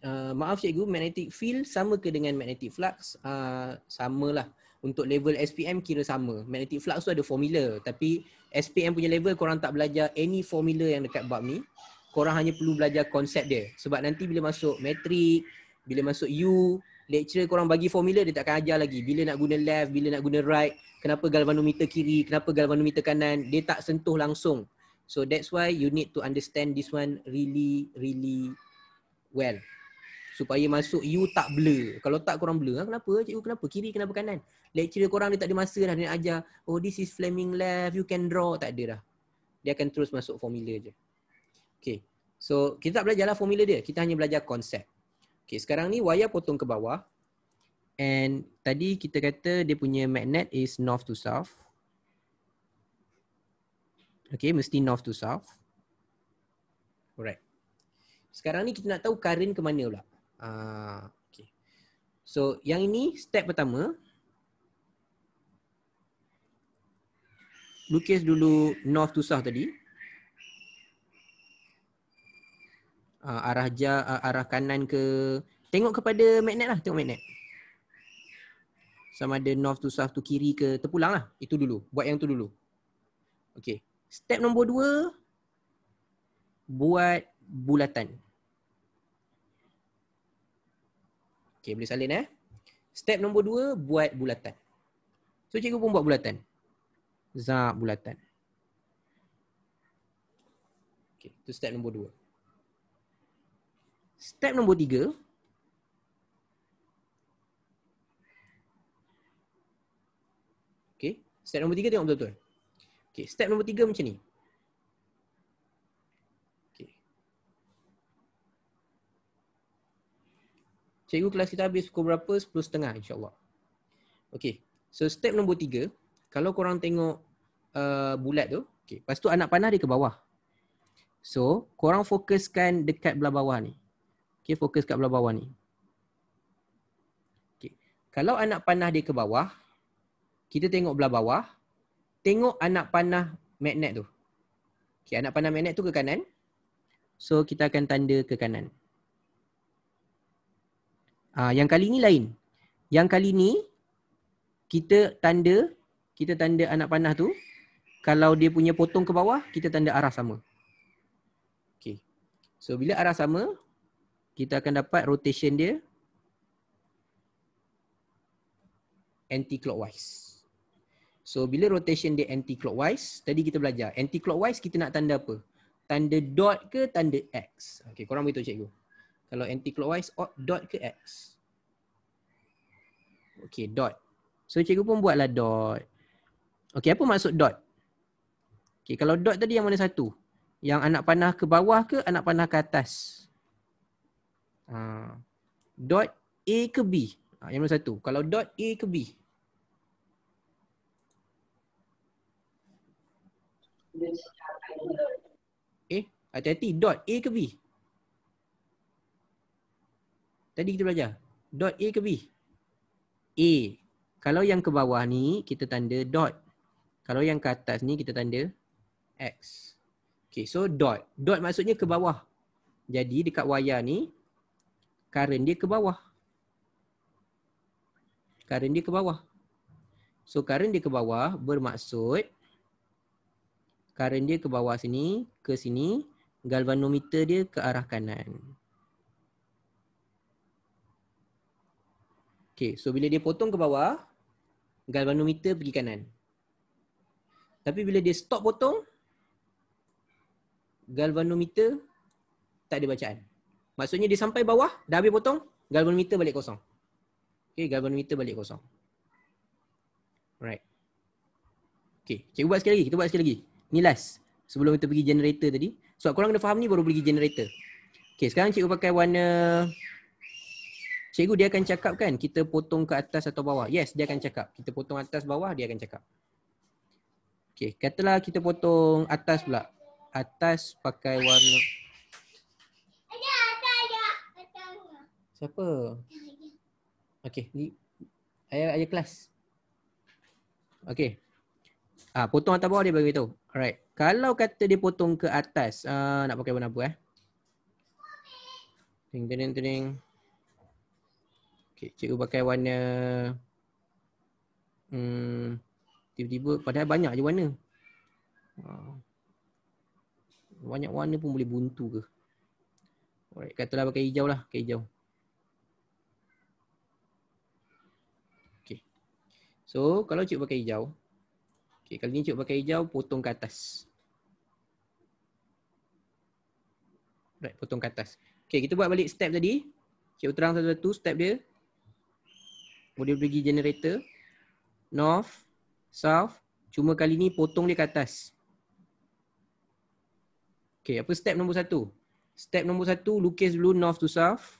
Uh, maaf cikgu, magnetic field sama ke dengan magnetic flux? Uh, Sama lah untuk level SPM kira sama. Magnetic flux tu ada formula tapi SPM punya level korang tak belajar any formula yang dekat bab ni. Korang hanya perlu belajar konsep dia. Sebab nanti bila masuk metrik, bila masuk U, lecturer korang bagi formula dia takkan ajar lagi. Bila nak guna left, bila nak guna right, kenapa galvanometer kiri, kenapa galvanometer kanan, dia tak sentuh langsung. So that's why you need to understand this one really really well supaya masuk U tak blur. Kalau tak korang blur, ah, kenapa cikgu kenapa? Kiri kenapa kanan? Lecturer korang dia tak ada masa dah nak ajar Oh this is Fleming left, you can draw, tak ada dah Dia akan terus masuk formula je Okay, so kita tak belajar lah formula dia, kita hanya belajar konsep Okay, sekarang ni wayar potong ke bawah And tadi kita kata dia punya magnet is north to south Okay, mesti north to south Alright Sekarang ni kita nak tahu current ke mana pula uh, okay. So yang ini step pertama lukis dulu north to south tadi. Uh, arah ja, uh, arah kanan ke tengok kepada magnet lah tengok magnet sama ada north to south tu kiri ke terpulang lah itu dulu buat yang tu dulu okay step nombor dua buat bulatan okay boleh salin eh step nombor dua buat bulatan so cikgu pun buat bulatan Za bulatan. Okay, itu step nombor dua. Step nombor tiga. Okay, step nombor tiga tengok betul-betul. Okay, step nombor tiga macam ni. Cikgu kelas kita habis pukul berapa? 10.30 insyaAllah. Okay. So step nombor tiga. Kalau korang tengok Uh, bulat tu. Okay. Lepas tu anak panah dia ke bawah. So, korang fokuskan dekat belah bawah ni. Okay, fokus kat belah bawah ni. Okay. Kalau anak panah dia ke bawah, kita tengok belah bawah, tengok anak panah magnet tu. Okay, anak panah magnet tu ke kanan. So, kita akan tanda ke kanan. Ah, yang kali ni lain. Yang kali ni, kita tanda kita tanda anak panah tu kalau dia punya potong ke bawah, kita tanda arah sama. Okay. So bila arah sama, kita akan dapat rotation dia anti-clockwise. So bila rotation dia anti-clockwise, tadi kita belajar. Anti-clockwise kita nak tanda apa? Tanda dot ke tanda X? Okay, korang beritahu cikgu. Kalau anti-clockwise, dot ke X? Okay, dot. So cikgu pun buatlah dot. Okay, apa maksud dot? Okay, kalau dot tadi yang mana satu? Yang anak panah ke bawah ke anak panah ke atas? Uh, dot A ke B? Uh, yang mana satu? Kalau dot A ke B? Eh, hati-hati. Dot A ke B? Tadi kita belajar. Dot A ke B? A. Kalau yang ke bawah ni, kita tanda dot. Kalau yang ke atas ni, kita tanda X. Okay, so dot. Dot maksudnya ke bawah. Jadi dekat wayar ni, current dia ke bawah. Current dia ke bawah. So current dia ke bawah bermaksud current dia ke bawah sini, ke sini, galvanometer dia ke arah kanan. Okay, so bila dia potong ke bawah, galvanometer pergi kanan. Tapi bila dia stop potong, galvanometer tak ada bacaan. Maksudnya dia sampai bawah, dah habis potong, galvanometer balik kosong. Okay, galvanometer balik kosong. Alright. Okay, cikgu buat sekali lagi. Kita buat sekali lagi. Ni last. Sebelum kita pergi generator tadi. So, korang kena faham ni baru pergi generator. Okay, sekarang cikgu pakai warna... Cikgu dia akan cakap kan, kita potong ke atas atau bawah. Yes, dia akan cakap. Kita potong atas, bawah, dia akan cakap. Okay, katalah kita potong atas pula atas pakai warna ada ada ada siapa okey ayah ayah kelas okey ah potong atas bawah dia bagi tahu alright kalau kata dia potong ke atas uh, nak pakai warna apa eh ding ding ding okey cikgu pakai warna hmm tiba-tiba padahal banyak je warna ah uh. Banyak warna pun boleh buntu ke. Alright, katalah pakai hijau lah, pakai hijau. Okay. So, kalau cik pakai hijau, okay, kali ni cik pakai hijau, potong ke atas. Alright, potong ke atas. Okay, kita buat balik step tadi. Cik terang satu-satu step dia. Boleh pergi generator. North, South. Cuma kali ni potong dia ke atas. Okay, apa step nombor satu? Step nombor satu, lukis dulu north to south.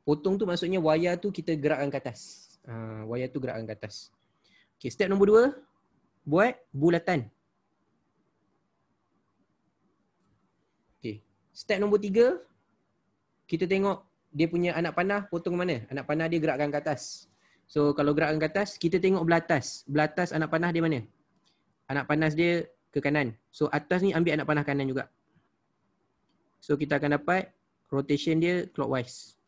Potong tu maksudnya wayar tu kita gerakkan ke atas. Uh, wayar tu gerakkan ke atas. Okay, step nombor dua, buat bulatan. Okay, step nombor tiga, kita tengok dia punya anak panah potong mana. Anak panah dia gerakkan ke atas. So kalau gerakkan ke atas, kita tengok belatas. Belatas anak panah dia mana? Anak panas dia ke kanan. So atas ni ambil anak panah kanan juga. So kita akan dapat rotation dia clockwise.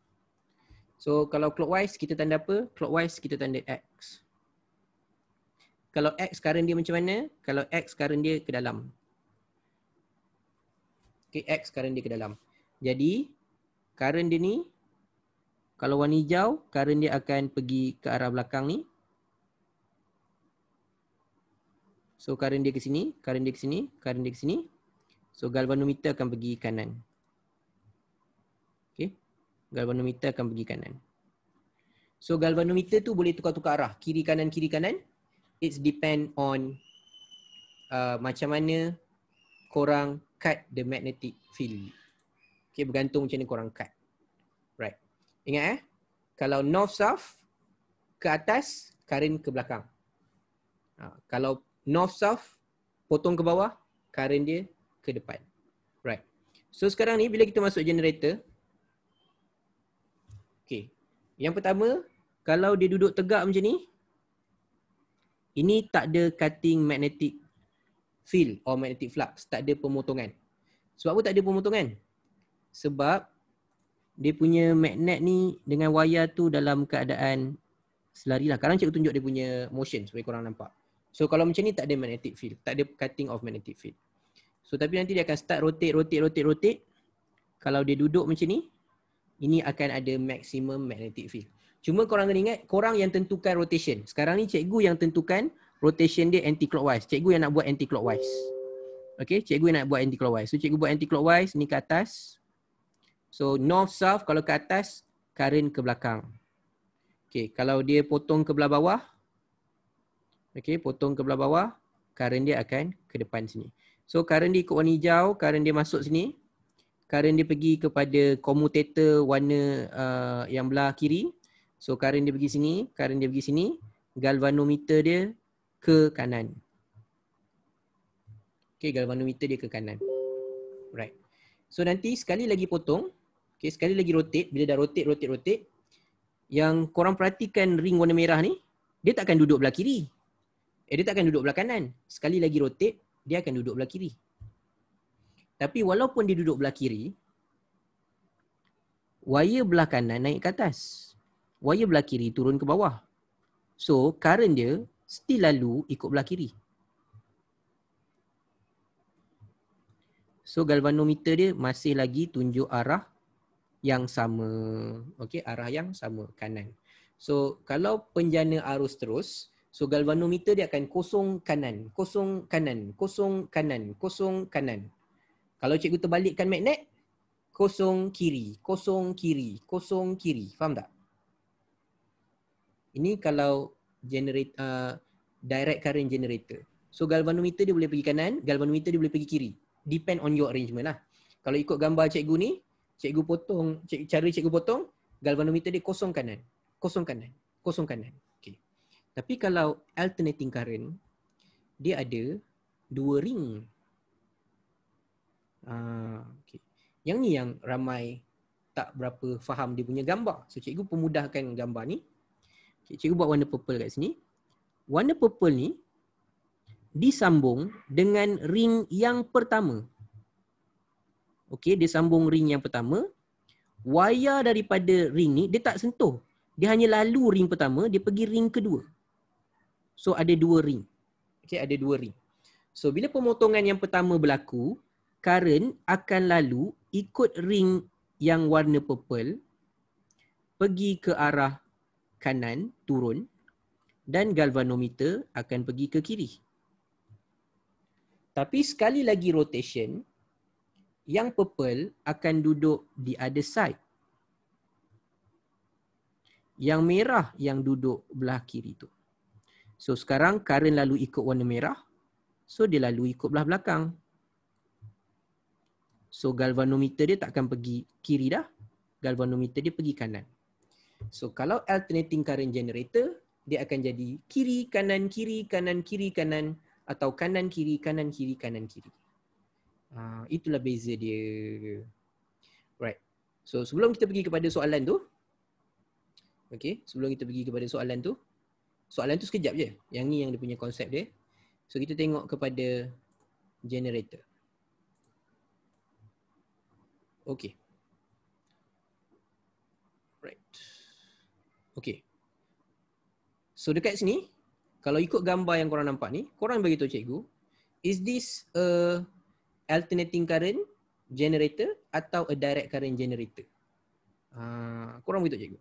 So kalau clockwise kita tanda apa? Clockwise kita tanda X. Kalau X current dia macam mana? Kalau X current dia ke dalam. Okay X current dia ke dalam. Jadi current dia ni kalau warna hijau, current dia akan pergi ke arah belakang ni. So current dia ke sini, current dia ke sini, current dia ke sini. So galvanometer akan pergi kanan. Okay. Galvanometer akan pergi kanan. So galvanometer tu boleh tukar-tukar arah. Kiri kanan, kiri kanan. It's depend on uh, macam mana korang cut the magnetic field. Okay, bergantung macam mana korang cut. Ingat eh. Kalau north south ke atas, karen ke belakang. Ha. kalau north south potong ke bawah, karen dia ke depan. Right. So sekarang ni bila kita masuk generator Okay. Yang pertama, kalau dia duduk tegak macam ni, ini tak ada cutting magnetic field or magnetic flux. Tak ada pemotongan. Sebab apa tak ada pemotongan? Sebab dia punya magnet ni dengan wayar tu dalam keadaan selari lah. Sekarang cikgu tunjuk dia punya motion supaya korang nampak. So kalau macam ni tak ada magnetic field. Tak ada cutting of magnetic field. So tapi nanti dia akan start rotate, rotate, rotate, rotate. Kalau dia duduk macam ni, ini akan ada maximum magnetic field. Cuma korang kena ingat, korang yang tentukan rotation. Sekarang ni cikgu yang tentukan rotation dia anti-clockwise. Cikgu yang nak buat anti-clockwise. Okay, cikgu yang nak buat anti-clockwise. So cikgu buat anti-clockwise, ni ke atas. So north south kalau ke atas current ke belakang. Okay, kalau dia potong ke belah bawah okay, potong ke belah bawah, current dia akan ke depan sini. So current dia ikut warna hijau, current dia masuk sini. Current dia pergi kepada commutator warna uh, yang belah kiri. So current dia pergi sini, current dia pergi sini, galvanometer dia ke kanan. Okay, galvanometer dia ke kanan. Right. So nanti sekali lagi potong Okay, sekali lagi rotate. Bila dah rotate, rotate, rotate. Yang korang perhatikan ring warna merah ni, dia takkan duduk belah kiri. Eh, dia takkan duduk belah kanan. Sekali lagi rotate, dia akan duduk belah kiri. Tapi walaupun dia duduk belah kiri, wire belah kanan naik ke atas. Wire belah kiri turun ke bawah. So, current dia still lalu ikut belah kiri. So galvanometer dia masih lagi tunjuk arah yang sama. Okey, arah yang sama kanan. So, kalau penjana arus terus, so galvanometer dia akan kosong kanan, kosong kanan, kosong kanan, kosong kanan. Kalau cikgu terbalikkan magnet, kosong kiri, kosong kiri, kosong kiri. Faham tak? Ini kalau generator uh, direct current generator. So galvanometer dia boleh pergi kanan, galvanometer dia boleh pergi kiri. Depend on your arrangement lah. Kalau ikut gambar cikgu ni, cikgu potong, cik, cara cikgu potong, galvanometer dia kosong kanan. Kosong kanan. Kosong kanan. Okay. Tapi kalau alternating current, dia ada dua ring. Ah, okay. Yang ni yang ramai tak berapa faham dia punya gambar. So cikgu pemudahkan gambar ni. Okay, cikgu buat warna purple kat sini. Warna purple ni disambung dengan ring yang pertama. Okey, dia sambung ring yang pertama. Waya daripada ring ni, dia tak sentuh. Dia hanya lalu ring pertama, dia pergi ring kedua. So ada dua ring. Okey, ada dua ring. So bila pemotongan yang pertama berlaku, current akan lalu ikut ring yang warna purple pergi ke arah kanan turun dan galvanometer akan pergi ke kiri. Tapi sekali lagi rotation, yang purple akan duduk di other side. Yang merah yang duduk belah kiri tu. So sekarang current lalu ikut warna merah. So dia lalu ikut belah belakang. So galvanometer dia tak akan pergi kiri dah. Galvanometer dia pergi kanan. So kalau alternating current generator, dia akan jadi kiri, kanan, kiri, kanan, kiri, kanan atau kanan, kiri, kanan, kiri, kanan, kiri. Ah, itulah beza dia. Right. So sebelum kita pergi kepada soalan tu, okay, sebelum kita pergi kepada soalan tu, soalan tu sekejap je. Yang ni yang dia punya konsep dia. So kita tengok kepada generator. Okay. Right. Okay. So dekat sini, kalau ikut gambar yang korang nampak ni, korang bagi tahu cikgu, is this a alternating current generator atau a direct current generator. Uh, ah, korang begitu cikgu.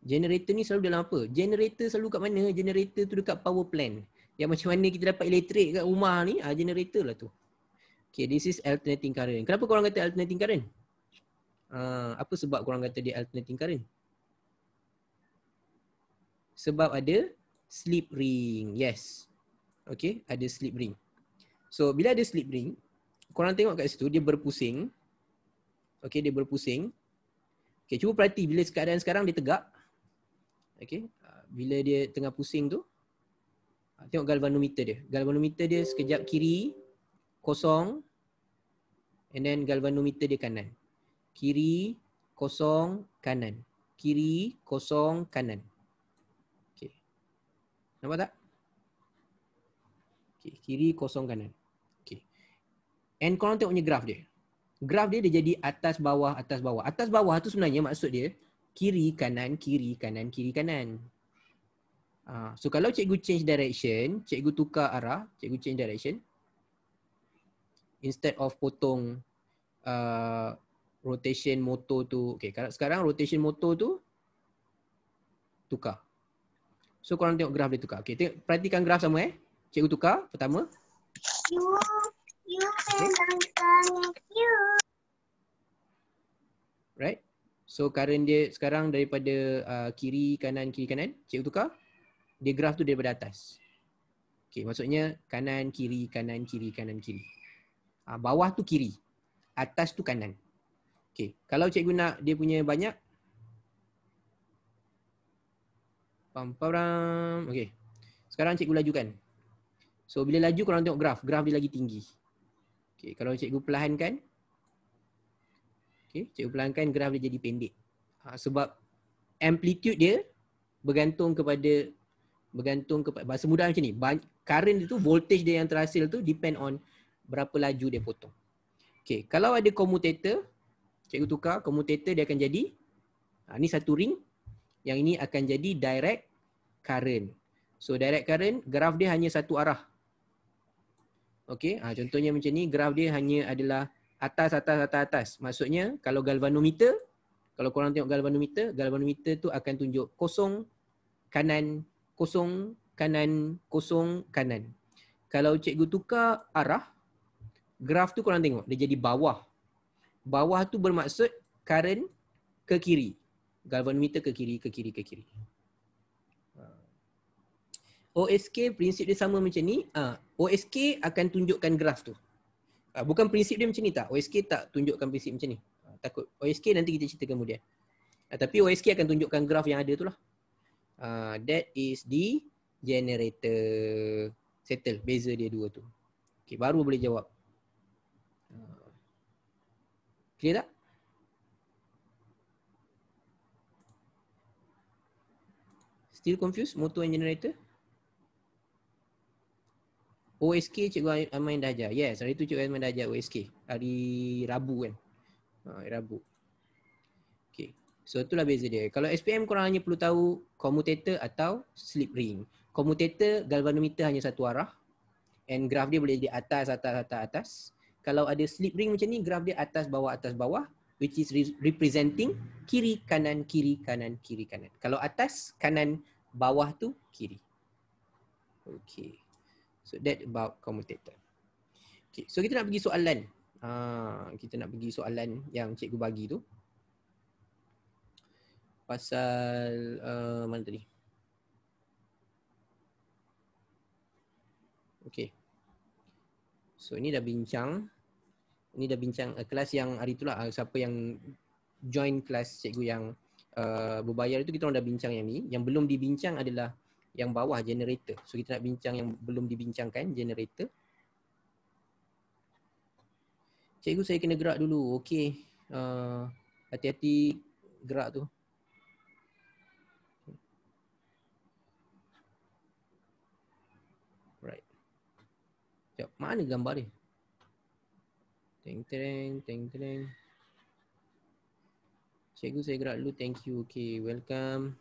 Generator ni selalu dalam apa? Generator selalu kat mana? Generator tu dekat power plant. Yang macam mana kita dapat elektrik kat rumah ni, uh, generator lah tu. Okay, this is alternating current. Kenapa korang kata alternating current? Uh, apa sebab korang kata dia alternating current? Sebab ada slip ring. Yes okay, ada slip ring. So bila ada slip ring, korang tengok kat situ dia berpusing. Okay, dia berpusing. Okay, cuba perhati bila keadaan sekarang dia tegak. Okay, ah, bila dia tengah pusing tu. Ah, tengok galvanometer dia. Galvanometer dia sekejap kiri, kosong. And then galvanometer dia kanan. Kiri, kosong, kanan. Kiri, kosong, kanan. Okay. Nampak tak? Okay, kiri kosong kanan. Okay. And korang tengok punya graf dia. Graf dia dia jadi atas bawah atas bawah. Atas bawah tu sebenarnya maksud dia kiri kanan kiri kanan kiri kanan. Ah, so kalau cikgu change direction, cikgu tukar arah, cikgu change direction. Instead of potong uh, rotation motor tu. Okay, kalau sekarang rotation motor tu tukar. So korang tengok graf dia tukar. Okay, perhatikan graf sama eh. Cikgu tukar pertama. You, you okay. you. Right? So current dia sekarang daripada uh, kiri, kanan, kiri, kanan. Cikgu tukar. Dia graf tu daripada atas. Okay, maksudnya kanan, kiri, kanan, kiri, kanan, kiri. Uh, bawah tu kiri. Atas tu kanan. Okay, kalau cikgu nak dia punya banyak. Pam, pam, pam. Okay. Sekarang cikgu lajukan. So bila laju korang tengok graf, graf dia lagi tinggi. Okay, kalau cikgu perlahankan, okay, cikgu perlahankan graf dia jadi pendek. Ha, sebab amplitude dia bergantung kepada bergantung kepada bahasa mudah macam ni. Current dia tu, voltage dia yang terhasil tu depend on berapa laju dia potong. Okay, kalau ada commutator, cikgu tukar, commutator dia akan jadi ha, ni satu ring, yang ini akan jadi direct current. So direct current, graf dia hanya satu arah. Okey, ha, contohnya macam ni, graf dia hanya adalah atas, atas, atas, atas. Maksudnya kalau galvanometer, kalau korang tengok galvanometer, galvanometer tu akan tunjuk kosong, kanan, kosong, kanan, kosong, kanan. Kalau cikgu tukar arah, graf tu korang tengok, dia jadi bawah. Bawah tu bermaksud current ke kiri. Galvanometer ke kiri, ke kiri, ke kiri. OSK prinsip dia sama macam ni, uh, ah, OSK akan tunjukkan graf tu. Uh, bukan prinsip dia macam ni tak? OSK tak tunjukkan prinsip macam ni. Uh, takut OSK nanti kita cerita kemudian. Uh, tapi OSK akan tunjukkan graf yang ada tu lah. Uh, that is the generator settle. Beza dia dua tu. Okay, baru boleh jawab. Clear tak? Still confused? Motor and generator? OSK Cikgu Aiman dah ajar. Yes, hari tu Cikgu Aiman dah ajar OSK. Hari Rabu kan. Ha, hari Rabu. Okay. So itulah beza dia. Kalau SPM korang hanya perlu tahu commutator atau slip ring. Commutator galvanometer hanya satu arah. And graf dia boleh jadi atas, atas, atas, atas. Kalau ada slip ring macam ni, graf dia atas, bawah, atas, bawah. Which is representing kiri, kanan, kiri, kanan, kiri, kanan. Kalau atas, kanan, bawah tu kiri. Okay. So that about commutator. Okay, so kita nak pergi soalan. Uh, kita nak pergi soalan yang cikgu bagi tu. Pasal uh, mana tadi? Okay. So ini dah bincang. Ini dah bincang uh, kelas yang hari itulah uh, siapa yang join kelas cikgu yang uh, berbayar itu kita orang dah bincang yang ni. Yang belum dibincang adalah yang bawah generator. So kita nak bincang yang belum dibincangkan generator. Cikgu saya kena gerak dulu. Okey. Ah, hati-hati gerak tu. Right. Jap, mana gambar dia? Teng teng teng teng. Cikgu saya gerak dulu. Thank you. Okey. welcome.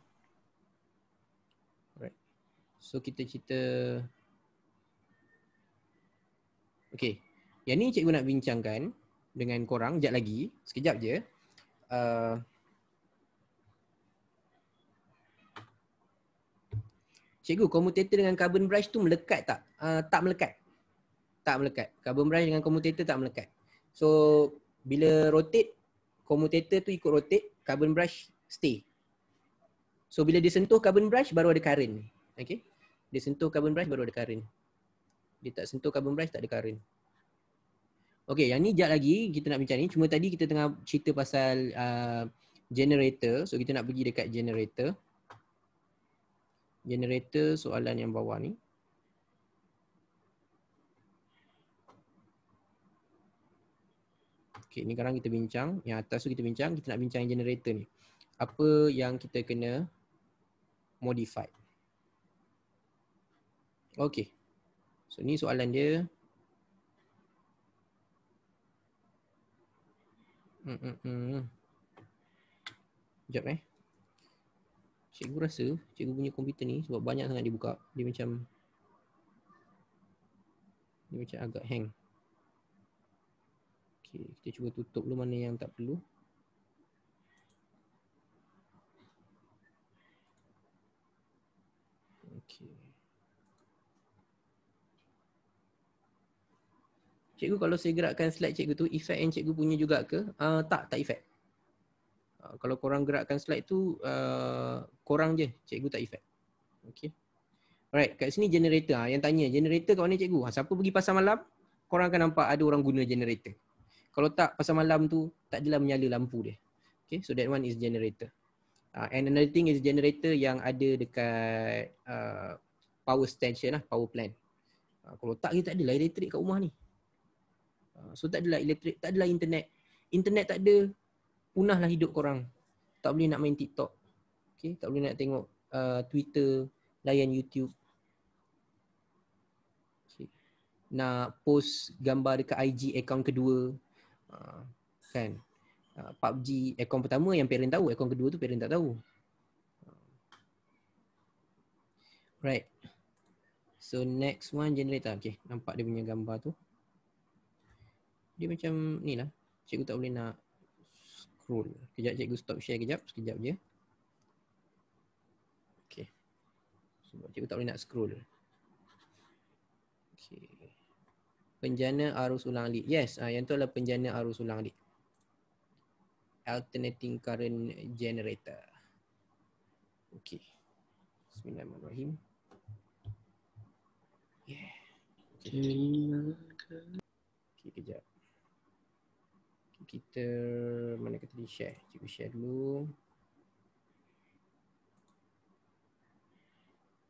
So kita cerita Okay Yang ni cikgu nak bincangkan Dengan korang Sekejap lagi Sekejap je uh... Cikgu commutator dengan carbon brush tu melekat tak? Uh, tak melekat Tak melekat Carbon brush dengan commutator tak melekat So Bila rotate Commutator tu ikut rotate Carbon brush stay So bila dia sentuh carbon brush baru ada current Okay dia sentuh carbon brush baru ada current. Dia tak sentuh carbon brush tak ada current. Okay yang ni jap lagi kita nak bincang ni. Cuma tadi kita tengah cerita pasal uh, generator. So kita nak pergi dekat generator. Generator soalan yang bawah ni. Okay ni sekarang kita bincang. Yang atas tu kita bincang. Kita nak bincang generator ni. Apa yang kita kena modify. Okey. So ni soalan dia. Hmm hmm. hmm. Jap eh. Cikgu rasa cikgu punya komputer ni sebab banyak sangat dibuka, dia macam dia macam agak hang. Okey, kita cuba tutup dulu mana yang tak perlu. Cikgu kalau saya gerakkan slide cikgu tu, efek yang cikgu punya juga ke? Uh, tak, tak efek. Uh, ah, kalau korang gerakkan slide tu, uh, korang je cikgu tak efek. Okay. Alright, kat sini generator. Ha, yang tanya, generator kat mana cikgu? Ha, siapa pergi pasar malam, korang akan nampak ada orang guna generator. Kalau tak, pasar malam tu tak adalah menyala lampu dia. Okay, so that one is generator. Uh, and another thing is generator yang ada dekat uh, power station lah, power plant. Uh, kalau tak, kita tak ada lah elektrik kat rumah ni. Ah, so tak adalah elektrik, tak adalah internet. Internet tak ada, punahlah hidup korang. Tak boleh nak main TikTok. Okay, tak boleh nak tengok uh, Twitter, layan YouTube. Okay. Nak post gambar dekat IG account kedua. Uh, kan? Uh, PUBG account pertama yang parent tahu, account kedua tu parent tak tahu. Right. So next one generator. Okay, nampak dia punya gambar tu dia macam ni lah cikgu tak boleh nak scroll kejap cikgu stop share kejap sekejap je Okay, sebab cikgu tak boleh nak scroll Okay, penjana arus ulang lead yes ah yang tu adalah penjana arus ulang lead alternating current generator Okay, bismillahirrahmanirrahim yeah okey okay, kejap kita mana kita di share. Cikgu share dulu.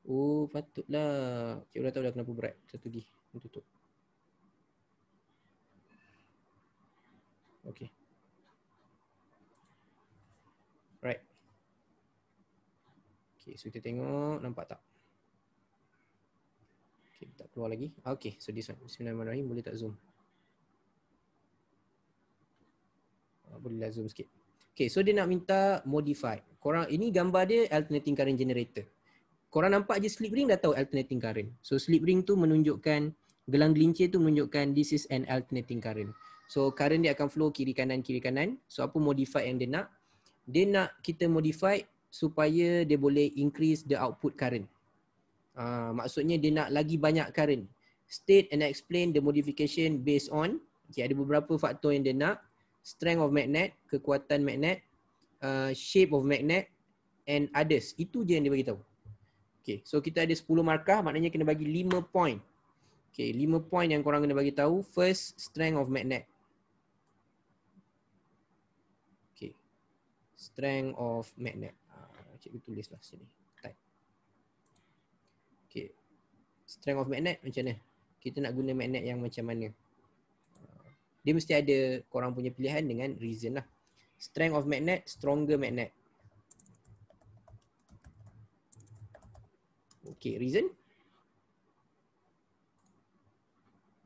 Oh, patutlah. Cikgu dah tahu dah kenapa berat. Satu lagi. Tutup. Okay. Right. Okay, so kita tengok. Nampak tak? Okay, tak keluar lagi. Okay, so this one. Bismillahirrahmanirrahim. Boleh tak zoom? boleh lah zoom sikit. Okay, so dia nak minta modify. Korang, ini gambar dia alternating current generator. Korang nampak je slip ring dah tahu alternating current. So slip ring tu menunjukkan, gelang gelincir tu menunjukkan this is an alternating current. So current dia akan flow kiri kanan, kiri kanan. So apa modify yang dia nak? Dia nak kita modify supaya dia boleh increase the output current. Uh, maksudnya dia nak lagi banyak current. State and explain the modification based on, okay, ada beberapa faktor yang dia nak strength of magnet, kekuatan magnet, uh, shape of magnet and others. Itu je yang dia bagi tahu. Okay, so kita ada 10 markah, maknanya kena bagi 5 point. Okay, 5 point yang korang kena bagi tahu. First, strength of magnet. Okay. Strength of magnet. Ah, cikgu tulis lah sini. Type. Okay. Strength of magnet macam mana? Kita nak guna magnet yang macam mana? dia mesti ada korang punya pilihan dengan reason lah. Strength of magnet, stronger magnet. Okay, reason.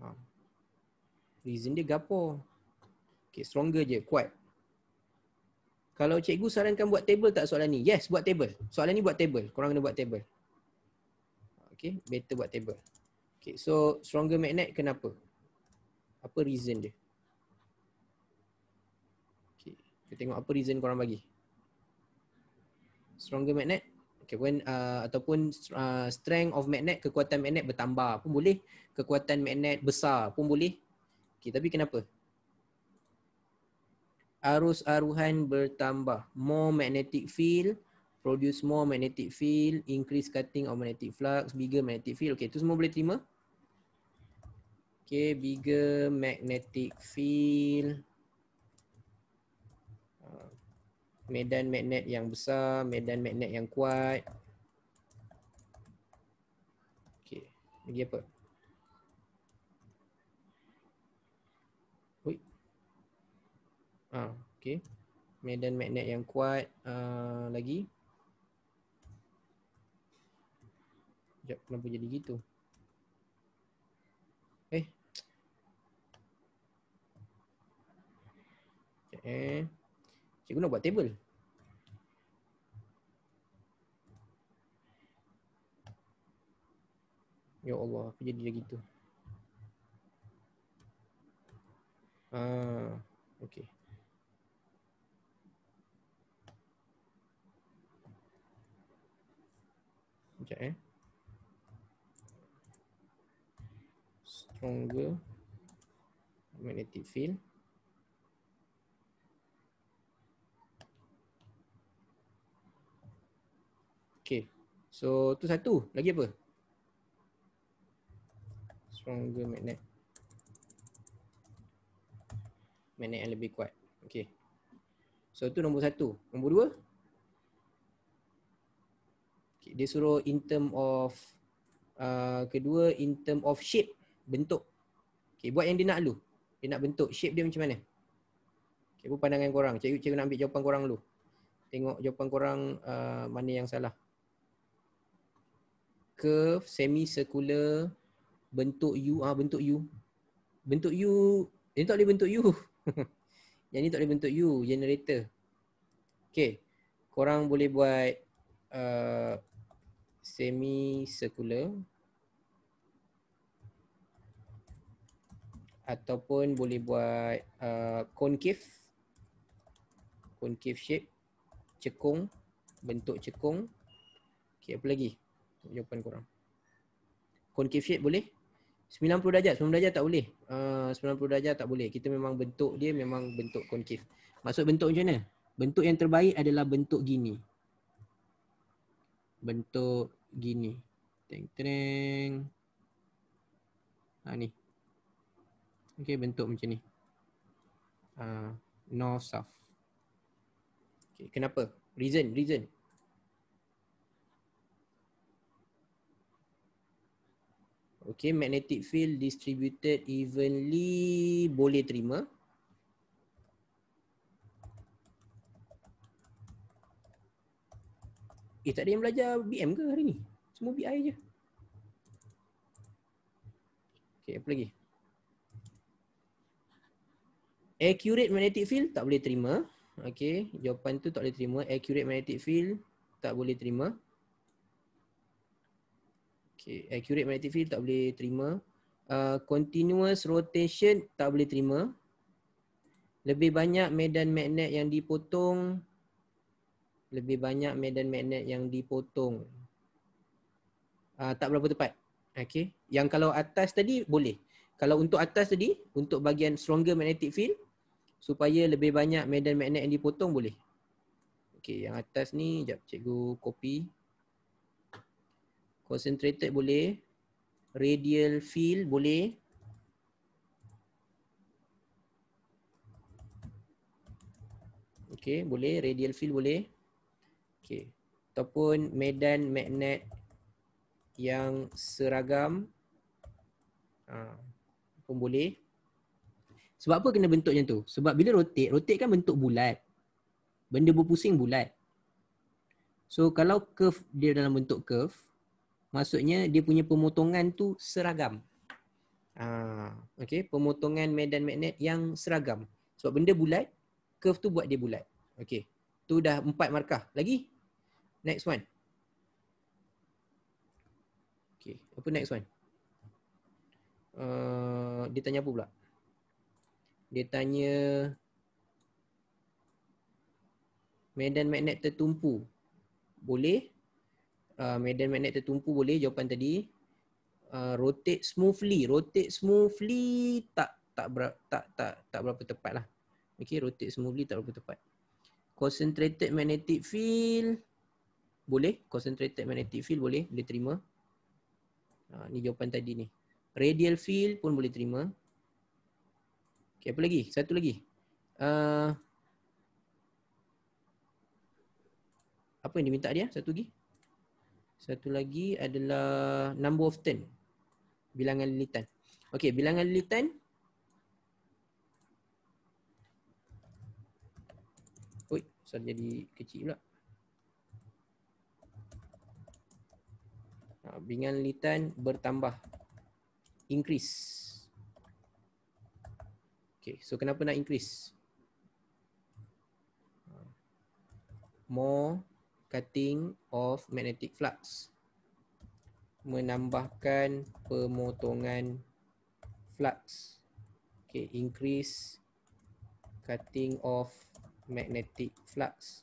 Ha. Reason dia gapo. Okay, stronger je, kuat. Kalau cikgu sarankan buat table tak soalan ni? Yes, buat table. Soalan ni buat table. Korang kena buat table. Okay, better buat table. Okay, so stronger magnet kenapa? Apa reason dia? Kita tengok apa reason korang bagi. Stronger magnet. Okay, when, uh, ataupun uh, strength of magnet, kekuatan magnet bertambah pun boleh. Kekuatan magnet besar pun boleh. Okay, tapi kenapa? Arus-aruhan bertambah. More magnetic field. Produce more magnetic field. Increase cutting of magnetic flux. Bigger magnetic field. Okay, tu semua boleh terima. Okay, bigger magnetic field. medan magnet yang besar, medan magnet yang kuat. Okey, lagi apa? Oi. Ah, okey. Medan magnet yang kuat, uh, lagi. Jap kenapa jadi gitu? Eh. Okay. Cikgu nak buat table. Ya Allah, apa jadi lagi tu? Ah, okey. Sekejap eh. Stronger magnetic field. So tu satu. Lagi apa? Stronger magnet. Magnet yang lebih kuat. Okay. So tu nombor satu. Nombor dua. Okay. Dia suruh in term of uh, kedua in term of shape. Bentuk. Okay. Buat yang dia nak dulu. Dia nak bentuk. Shape dia macam mana? Okay. Apa pandangan korang? Cikgu, cikgu nak ambil jawapan korang dulu. Tengok jawapan korang uh, mana yang salah curve semi circular bentuk U ah bentuk U. Bentuk U ini tak boleh bentuk U. yang ni tak boleh bentuk U generator. Okay Korang boleh buat uh, semi circular ataupun boleh buat uh, concave concave shape cekung bentuk cekung okay apa lagi uh, jawapan korang. Concave boleh? 90 darjah, 90 darjat tak boleh. Uh, 90 darjah tak boleh. Kita memang bentuk dia memang bentuk concave. Maksud bentuk macam mana? Bentuk yang terbaik adalah bentuk gini. Bentuk gini. Teng teng. Ha ni. Okey bentuk macam ni. Uh, north south. Okay, kenapa? Reason, reason. Okay, magnetic field distributed evenly boleh terima. Eh, tak ada yang belajar BM ke hari ni? Semua BI je. Okay, apa lagi? Accurate magnetic field tak boleh terima. Okay, jawapan tu tak boleh terima. Accurate magnetic field tak boleh terima. Okay. Accurate magnetic field tak boleh terima. Uh, continuous rotation tak boleh terima. Lebih banyak medan magnet yang dipotong. Lebih banyak medan magnet yang dipotong. Uh, tak berapa tepat. Okay. Yang kalau atas tadi boleh. Kalau untuk atas tadi, untuk bagian stronger magnetic field supaya lebih banyak medan magnet yang dipotong boleh. Okay, yang atas ni, jap cikgu copy. Concentrated boleh. Radial field boleh. Okay, boleh. Radial field boleh. Okay. Ataupun medan magnet yang seragam ha, pun boleh. Sebab apa kena bentuknya tu? Sebab bila rotate, rotate kan bentuk bulat. Benda berpusing bulat. So kalau curve dia dalam bentuk curve, Maksudnya dia punya pemotongan tu seragam. Ah, okey, pemotongan medan magnet yang seragam. Sebab benda bulat, curve tu buat dia bulat. Okey. Tu dah empat markah. Lagi? Next one. Okey, apa next one? Uh, dia tanya apa pula? Dia tanya medan magnet tertumpu. Boleh Uh, medan magnet tertumpu boleh jawapan tadi uh, rotate smoothly rotate smoothly tak tak ber, tak tak tak berapa tepat lah okay rotate smoothly tak berapa tepat concentrated magnetic field boleh concentrated magnetic field boleh boleh terima uh, ni jawapan tadi ni radial field pun boleh terima okay apa lagi satu lagi uh, apa yang diminta dia satu lagi satu lagi adalah number of turn. Bilangan lilitan. Okay, bilangan lilitan. Oi, saya jadi kecil pula. Ha, bilangan lilitan bertambah. Increase. Okay, so kenapa nak increase? Ha. More cutting of magnetic flux menambahkan pemotongan flux okay increase cutting of magnetic flux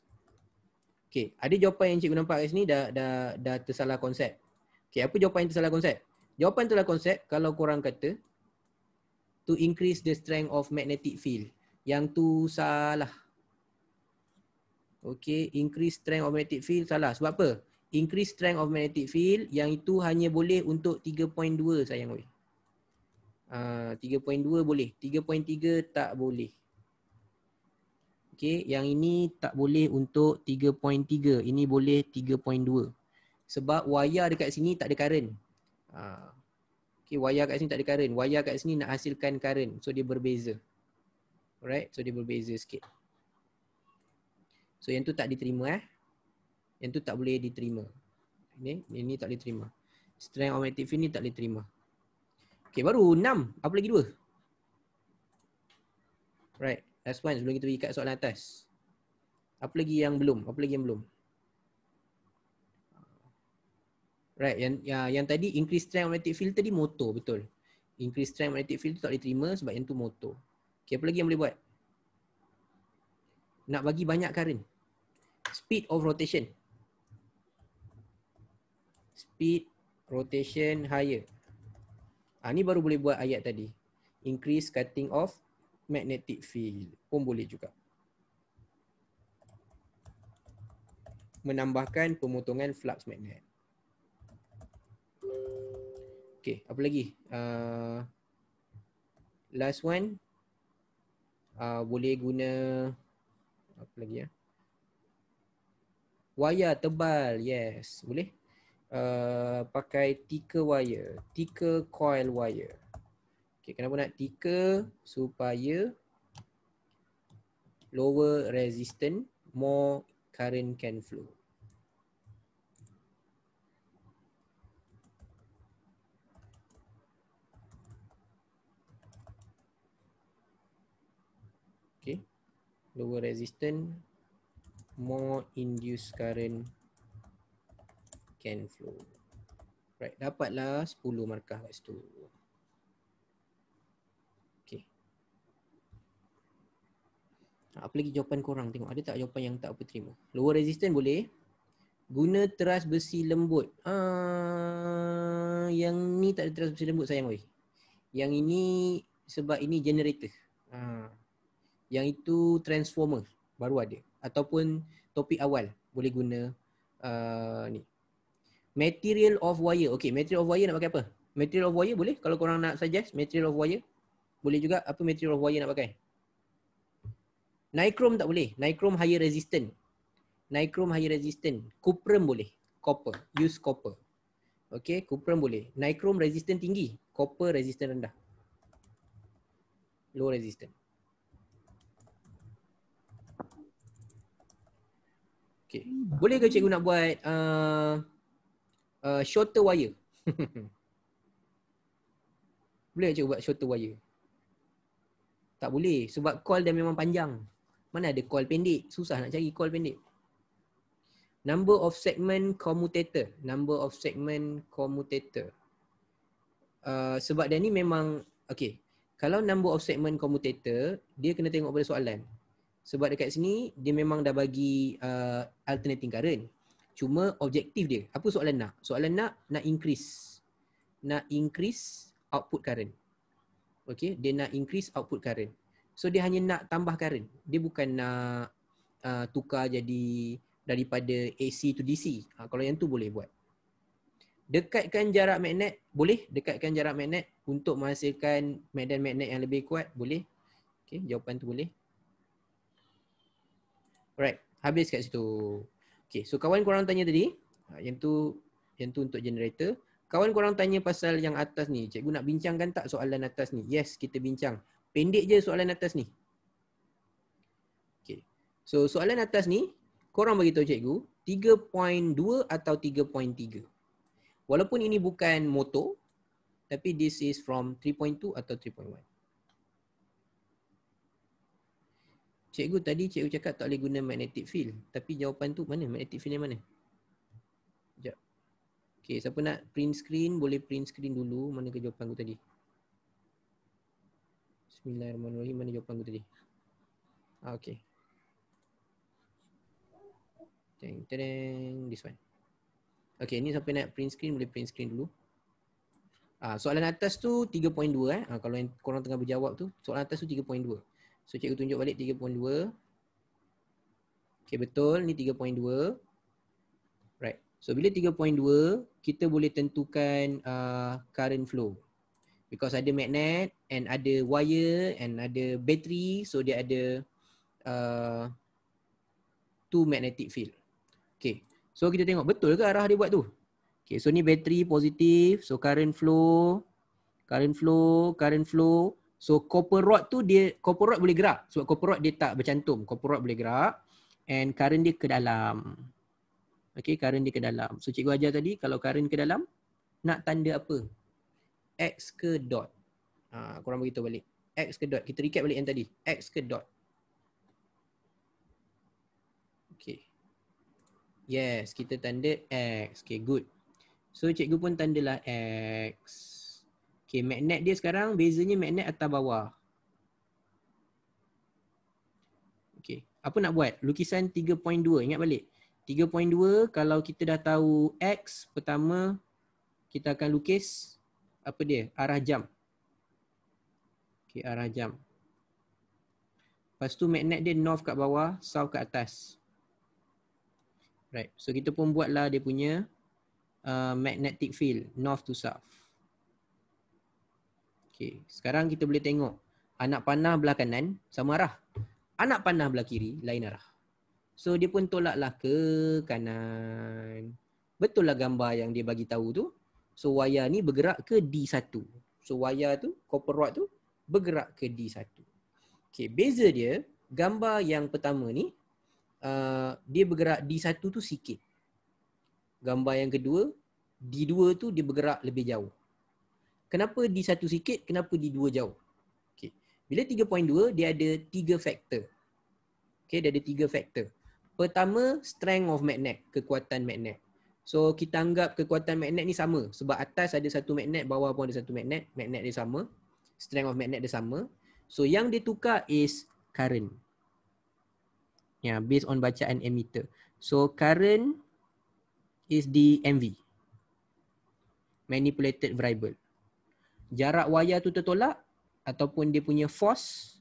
okay ada jawapan yang cikgu nampak kat sini dah dah dah tersalah konsep okay apa jawapan yang tersalah konsep jawapan tersalah konsep kalau kurang kata to increase the strength of magnetic field yang tu salah Okay, increase strength of magnetic field salah. Sebab apa? Increase strength of magnetic field yang itu hanya boleh untuk 3.2 sayang weh. Uh, ah, 3.2 boleh. 3.3 tak boleh. Okay, yang ini tak boleh untuk 3.3. Ini boleh 3.2. Sebab wayar dekat sini tak ada current. Uh, ah, okay, wayar kat sini tak ada current. Wayar kat sini nak hasilkan current. So dia berbeza. Alright, so dia berbeza sikit. So yang tu tak diterima eh. Yang tu tak boleh diterima. Ini okay. ini tak diterima. Strength of magnetic field ni tak diterima. Okay baru 6. Apa lagi dua? Right. Last one sebelum kita pergi kat soalan atas. Apa lagi yang belum? Apa lagi yang belum? Right. Yang yang, yang tadi increase strength of magnetic field tadi motor betul. Increase strength magnetic field tu tak diterima sebab yang tu motor. Okay apa lagi yang boleh buat? nak bagi banyak current speed of rotation speed rotation higher ah ni baru boleh buat ayat tadi increase cutting off magnetic field pun boleh juga menambahkan pemotongan flux magnet Okay, apa lagi? Uh, last one uh, Boleh guna apa lagi ya wire tebal yes boleh uh, pakai tika wire tika coil wire Okay, kenapa nak tika supaya lower resistance more current can flow lower resistance more induced current can flow right dapatlah 10 markah kat situ Apa lagi jawapan korang tengok ada tak jawapan yang tak apa terima Lower resistance boleh Guna teras besi lembut ah, Yang ni tak ada teras besi lembut sayang oi Yang ini sebab ini generator ah yang itu transformer baru ada ataupun topik awal boleh guna uh, ni material of wire okey material of wire nak pakai apa material of wire boleh kalau korang nak suggest material of wire boleh juga apa material of wire nak pakai nichrome tak boleh nichrome higher resistant nichrome higher resistant cuprum boleh copper use copper okay cuprum boleh nichrome resistant tinggi copper resistant rendah low resistant Okay. Hmm, boleh ke cikgu nak buat uh, uh, shorter wire? boleh cikgu buat shorter wire? Tak boleh sebab call dia memang panjang. Mana ada call pendek? Susah nak cari call pendek. Number of segment commutator. Number of segment commutator. Uh, sebab dia ni memang, okay. Kalau number of segment commutator, dia kena tengok pada soalan. Sebab dekat sini dia memang dah bagi uh, alternating current. Cuma objektif dia. Apa soalan nak? Soalan nak nak increase. Nak increase output current. Okay. Dia nak increase output current. So dia hanya nak tambah current. Dia bukan nak uh, tukar jadi daripada AC to DC. Ha, kalau yang tu boleh buat. Dekatkan jarak magnet. Boleh dekatkan jarak magnet untuk menghasilkan medan magnet yang lebih kuat. Boleh. Okay. Jawapan tu boleh. Alright, habis kat situ. Okay, so kawan korang tanya tadi, ha, yang tu yang tu untuk generator. Kawan korang tanya pasal yang atas ni, cikgu nak bincangkan tak soalan atas ni? Yes, kita bincang. Pendek je soalan atas ni. Okay, so soalan atas ni, korang beritahu cikgu, 3.2 atau 3.3. Walaupun ini bukan motor, tapi this is from 3.2 atau 3.1. Cikgu tadi cikgu cakap tak boleh guna magnetic field. Tapi jawapan tu mana? Magnetic field yang mana? Sekejap. Okay, siapa nak print screen boleh print screen dulu. Mana ke jawapan aku tadi? Bismillahirrahmanirrahim. Mana jawapan aku tadi? Ah, okay. Teng -teng, this one. Okay, ni siapa nak print screen boleh print screen dulu. Ah, soalan atas tu 3.2 eh. Ah, kalau yang korang tengah berjawab tu, soalan atas tu 3.2. So cikgu tunjuk balik 3.2 Okay betul ni 3.2 Right so bila 3.2 kita boleh tentukan uh, current flow Because ada magnet and ada wire and ada battery so dia ada uh, Two magnetic field Okay so kita tengok betul ke arah dia buat tu Okay so ni battery positif so current flow Current flow, current flow So copper rod tu dia copper rod boleh gerak sebab copper rod dia tak bercantum. Copper rod boleh gerak and current dia ke dalam. Okay, current dia ke dalam. So cikgu ajar tadi kalau current ke dalam nak tanda apa? X ke dot. Ha, korang beritahu balik. X ke dot. Kita recap balik yang tadi. X ke dot. Okay. Yes, kita tanda X. Okay, good. So cikgu pun tandalah X. X. Okay, magnet dia sekarang bezanya magnet atas bawah. Okay, apa nak buat? Lukisan 3.2, ingat balik. 3.2 kalau kita dah tahu X, pertama kita akan lukis apa dia? Arah jam. Okay, arah jam. Lepas tu magnet dia north kat bawah, south kat atas. Right, so kita pun buatlah dia punya uh, magnetic field, north to south. Okey, sekarang kita boleh tengok anak panah belah kanan sama arah. Anak panah belah kiri lain arah. So dia pun tolaklah ke kanan. Betul lah gambar yang dia bagi tahu tu. So wayar ni bergerak ke D1. So wayar tu, copper rod tu bergerak ke D1. Okey, beza dia gambar yang pertama ni uh, dia bergerak D1 tu sikit. Gambar yang kedua D2 tu dia bergerak lebih jauh kenapa di satu sikit, kenapa di dua jauh. Okay. Bila 3.2, dia ada tiga faktor. Okay, dia ada tiga faktor. Pertama, strength of magnet, kekuatan magnet. So, kita anggap kekuatan magnet ni sama. Sebab atas ada satu magnet, bawah pun ada satu magnet. Magnet dia sama. Strength of magnet dia sama. So, yang dia tukar is current. Ya, yeah, based on bacaan emitter. So, current is the MV. Manipulated variable jarak wayar tu tertolak ataupun dia punya force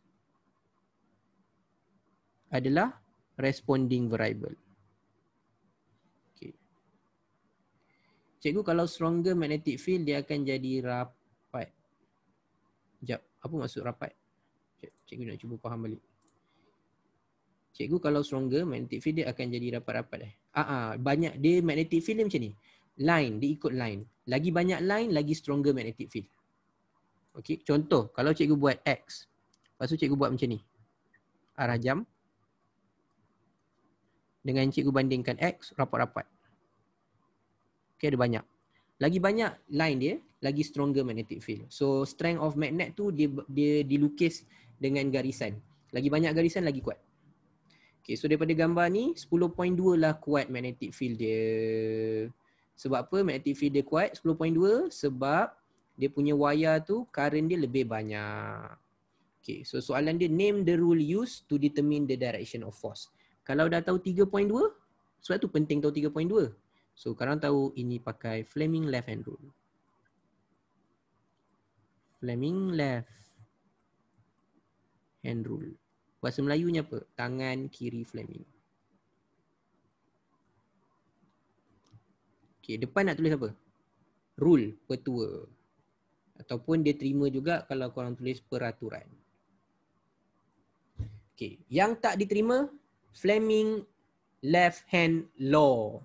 adalah responding variable. Cikgu kalau stronger magnetic field dia akan jadi rapat. Jap, apa maksud rapat? Cikgu nak cuba faham balik. Cikgu kalau stronger magnetic field dia akan jadi rapat-rapat eh. Ah ah, banyak dia magnetic field dia macam ni. Line, dia ikut line. Lagi banyak line, lagi stronger magnetic field. Okey, contoh kalau cikgu buat X. Lepas tu cikgu buat macam ni. Arah jam. Dengan cikgu bandingkan X rapat-rapat. Okey, ada banyak. Lagi banyak line dia, lagi stronger magnetic field. So strength of magnet tu dia, dia dilukis dengan garisan. Lagi banyak garisan, lagi kuat. Okey, so daripada gambar ni 10.2 lah kuat magnetic field dia. Sebab apa magnetic field dia kuat 10.2? Sebab dia punya wayar tu current dia lebih banyak. Okay, so soalan dia name the rule used to determine the direction of force. Kalau dah tahu 3.2, sebab tu penting tahu 3.2. So korang tahu ini pakai Fleming left hand rule. Fleming left hand rule. Bahasa Melayunya apa? Tangan kiri Fleming. Okay, depan nak tulis apa? Rule, petua ataupun dia terima juga kalau korang tulis peraturan. Okay. Yang tak diterima, Fleming left hand law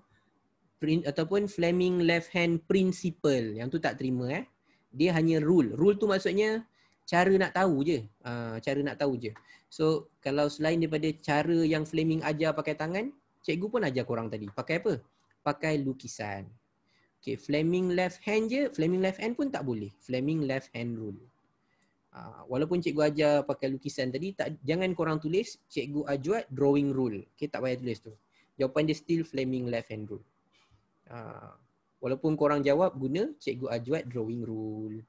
Prin, ataupun Fleming left hand principle. Yang tu tak terima eh. Dia hanya rule. Rule tu maksudnya cara nak tahu je. Uh, cara nak tahu je. So kalau selain daripada cara yang Fleming ajar pakai tangan, cikgu pun ajar korang tadi. Pakai apa? Pakai lukisan. Okay, Fleming left hand je, Fleming left hand pun tak boleh. Fleming left hand rule. Uh, walaupun cikgu ajar pakai lukisan tadi, tak jangan korang tulis cikgu ajuat drawing rule. Okay, tak payah tulis tu. Jawapan dia still Fleming left hand rule. Uh, walaupun korang jawab guna cikgu ajuat drawing rule.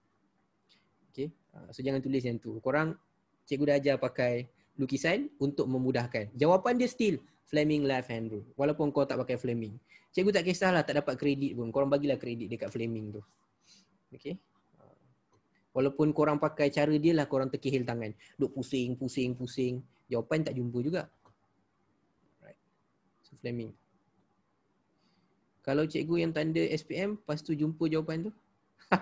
Okay, uh, so jangan tulis yang tu. Korang, cikgu dah ajar pakai lukisan untuk memudahkan. Jawapan dia still Fleming left hand rule. Walaupun kau tak pakai Fleming. Cikgu tak kisahlah tak dapat kredit pun. Korang bagilah kredit dekat Fleming tu. Okay. Walaupun korang pakai cara dia lah korang terkihil tangan. Duk pusing, pusing, pusing. Jawapan tak jumpa juga. So Fleming. Kalau cikgu yang tanda SPM, lepas tu jumpa jawapan tu.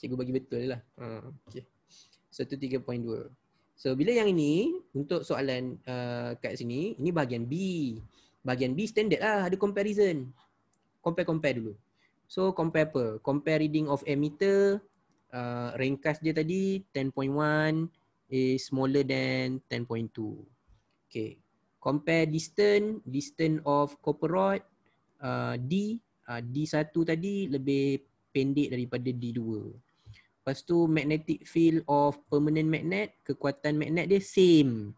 cikgu bagi betul lah. Uh, okay. So tu 3.2. So bila yang ini untuk soalan uh, kat sini, ini bahagian B. Bahagian B standard lah, ada comparison. Compare-compare dulu. So compare apa? Compare reading of emitter, uh, ringkas dia tadi 10.1 is smaller than 10.2. Okay. Compare distance, distance of copper rod, uh, D. Uh, D1 tadi lebih pendek daripada D2. Lepas tu magnetic field of permanent magnet, kekuatan magnet dia same.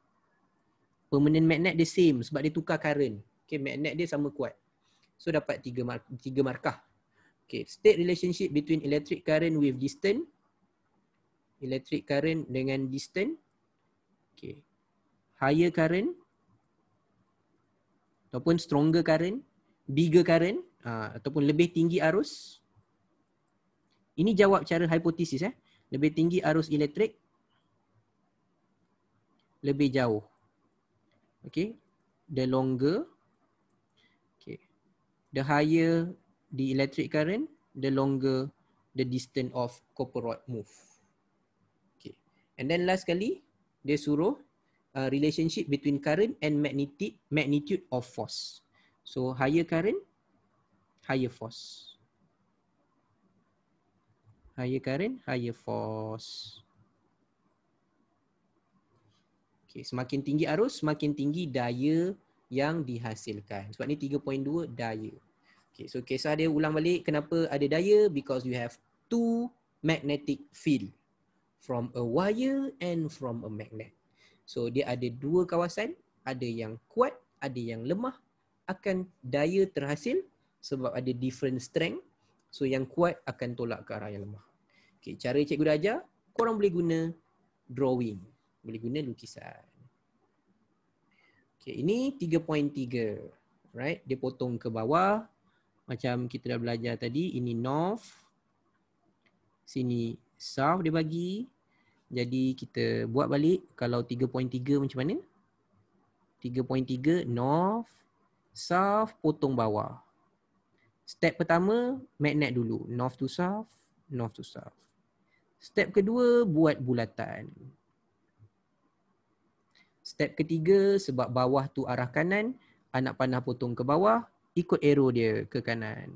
Permanent magnet dia same sebab dia tukar current. Okay, magnet dia sama kuat. So dapat tiga, mark tiga markah. Okay, state relationship between electric current with distance. Electric current dengan distance. Okay. Higher current. Ataupun stronger current. Bigger current. Uh, ataupun lebih tinggi arus. Ini jawab cara hipotesis eh. Lebih tinggi arus elektrik lebih jauh. Okay. The longer okay. the higher the electric current the longer the distance of copper rod move. Okay. And then last kali dia suruh uh, relationship between current and magnitude magnitude of force. So higher current higher force. Higher current, higher force. Okay, semakin tinggi arus, semakin tinggi daya yang dihasilkan. Sebab ni 3.2 daya. Okay, so kisah dia ulang balik. Kenapa ada daya? Because you have two magnetic field from a wire and from a magnet. So dia ada dua kawasan, ada yang kuat, ada yang lemah. Akan daya terhasil sebab ada different strength. So yang kuat akan tolak ke arah yang lemah. Okay, cara cikgu dah ajar, korang boleh guna drawing. Boleh guna lukisan. Okay, ini 3.3. Right? Dia potong ke bawah. Macam kita dah belajar tadi, ini north. Sini south dia bagi. Jadi kita buat balik kalau 3.3 macam mana? 3.3 north, south, potong bawah. Step pertama, magnet dulu. North to south, north to south. Step kedua, buat bulatan. Step ketiga, sebab bawah tu arah kanan, anak panah potong ke bawah, ikut arrow dia ke kanan.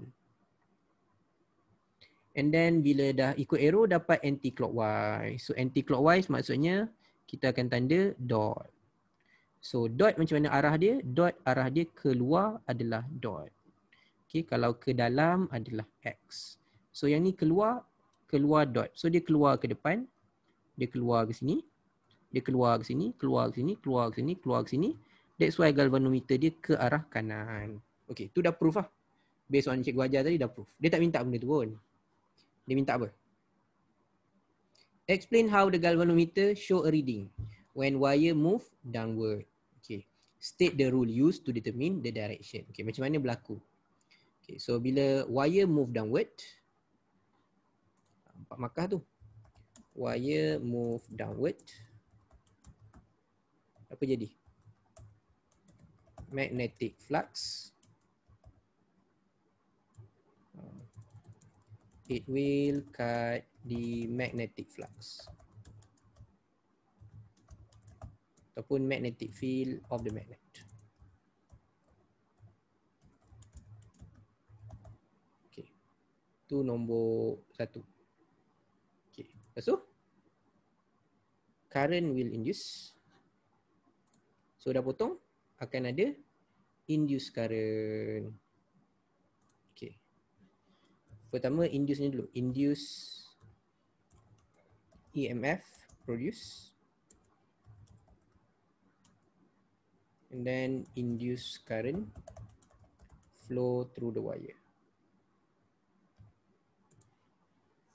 And then bila dah ikut arrow, dapat anti-clockwise. So anti-clockwise maksudnya kita akan tanda dot. So dot macam mana arah dia? Dot arah dia keluar adalah dot. Okay, kalau ke dalam adalah X. So yang ni keluar keluar dot. So dia keluar ke depan, dia keluar ke sini, dia keluar ke sini, keluar ke sini, keluar ke sini, keluar ke sini. That's why galvanometer dia ke arah kanan. Okay, tu dah proof lah. Based on cikgu ajar tadi dah proof. Dia tak minta benda tu pun. Dia minta apa? Explain how the galvanometer show a reading when wire move downward. Okay. State the rule used to determine the direction. Okay, macam mana berlaku? Okay, so bila wire move downward, tempat markah tu. Wire move downward. Apa jadi? Magnetic flux. Uh, it will cut the magnetic flux. Ataupun magnetic field of the magnet. Okay. Tu nombor satu. Lepas tu current will induce so dah potong akan ada induce current Okay, pertama induce ni dulu induce emf produce and then induce current flow through the wire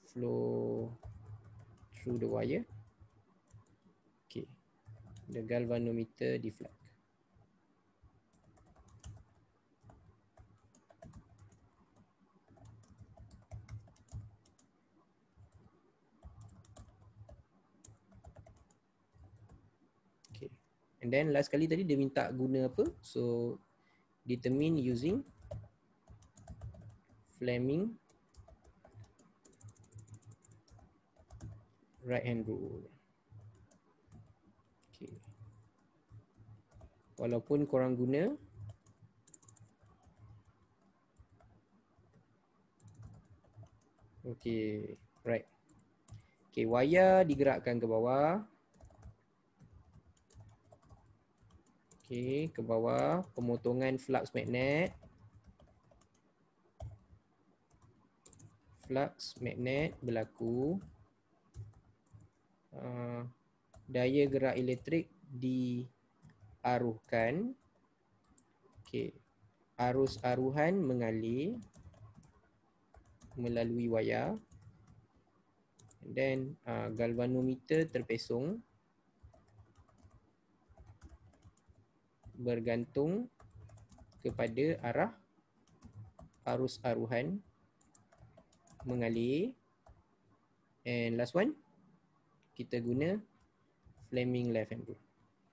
flow through the wire. Okay. The galvanometer deflect. Okay, And then last kali tadi dia minta guna apa? So determine using Fleming right hand rule. Okay. Walaupun korang guna Okay, right. Okay, Waya digerakkan ke bawah. Okay, ke bawah. Pemotongan flux magnet. Flux magnet berlaku. Uh, daya gerak elektrik diaruhkan. Okey. Arus aruhan mengalir melalui wayar. dan uh, galvanometer terpesong bergantung kepada arah arus aruhan mengalir. And last one, kita guna Fleming left hand rule.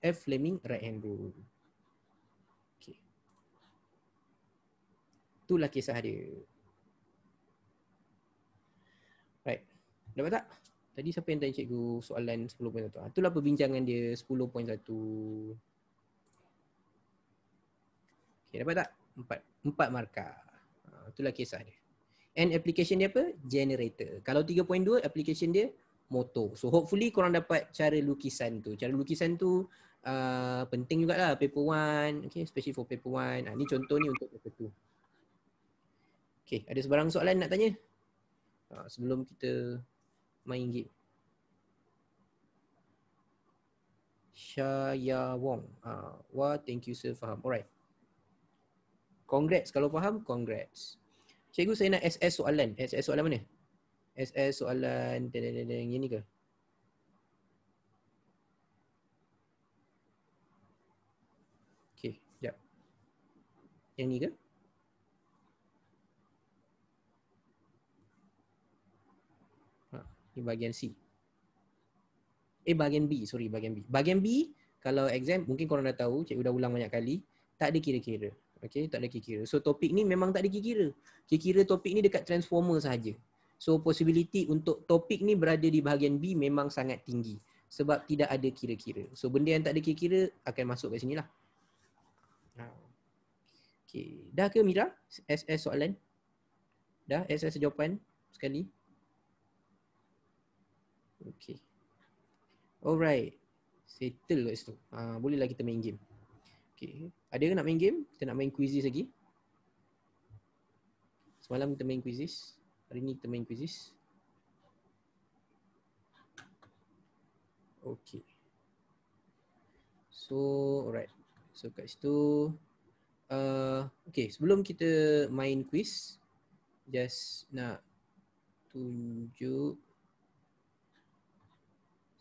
Eh Fleming right hand rule. Okay. Itulah kisah dia. Right. Dapat tak? Tadi siapa yang tanya cikgu soalan 10.1? Ah, itulah perbincangan dia 10.1. Okay, dapat tak? Empat, empat markah. Ah, itulah kisah dia. And application dia apa? Generator. Kalau 3.2, application dia Moto. So hopefully korang dapat cara lukisan tu. Cara lukisan tu uh, penting lah paper one, okay, especially for paper one. Uh, ni contoh ni untuk paper two. Okay, ada sebarang soalan nak tanya? Uh, sebelum kita main game. Shaya Wong. Uh, wah, thank you sir, faham. Alright. Congrats, kalau faham, congrats. Cikgu saya nak SS soalan. SS soalan mana? SS soalan dan dan dan yang ni ke? Okey, jap. Yang ni ke? Ha, ni bahagian C. Eh bahagian B, sorry bahagian B. Bahagian B kalau exam mungkin korang dah tahu, cikgu dah ulang banyak kali, tak ada kira-kira. Okay, tak ada kira-kira. So topik ni memang tak ada kira-kira. Kira-kira topik ni dekat transformer sahaja. So possibility untuk topik ni berada di bahagian B memang sangat tinggi sebab tidak ada kira-kira. So benda yang tak ada kira-kira akan masuk kat sini lah. Okay. Dah ke Mira? SS soalan? Dah? SS jawapan sekali? Okay. Alright. Settle kat situ. Ha, ah, bolehlah kita main game. Okay. Ada ke nak main game? Kita nak main quizzes lagi? Semalam kita main quizzes. Hari ni kita main quizzes. Okay. So, alright. So, kat situ. Uh, okay, sebelum kita main quiz, just nak tunjuk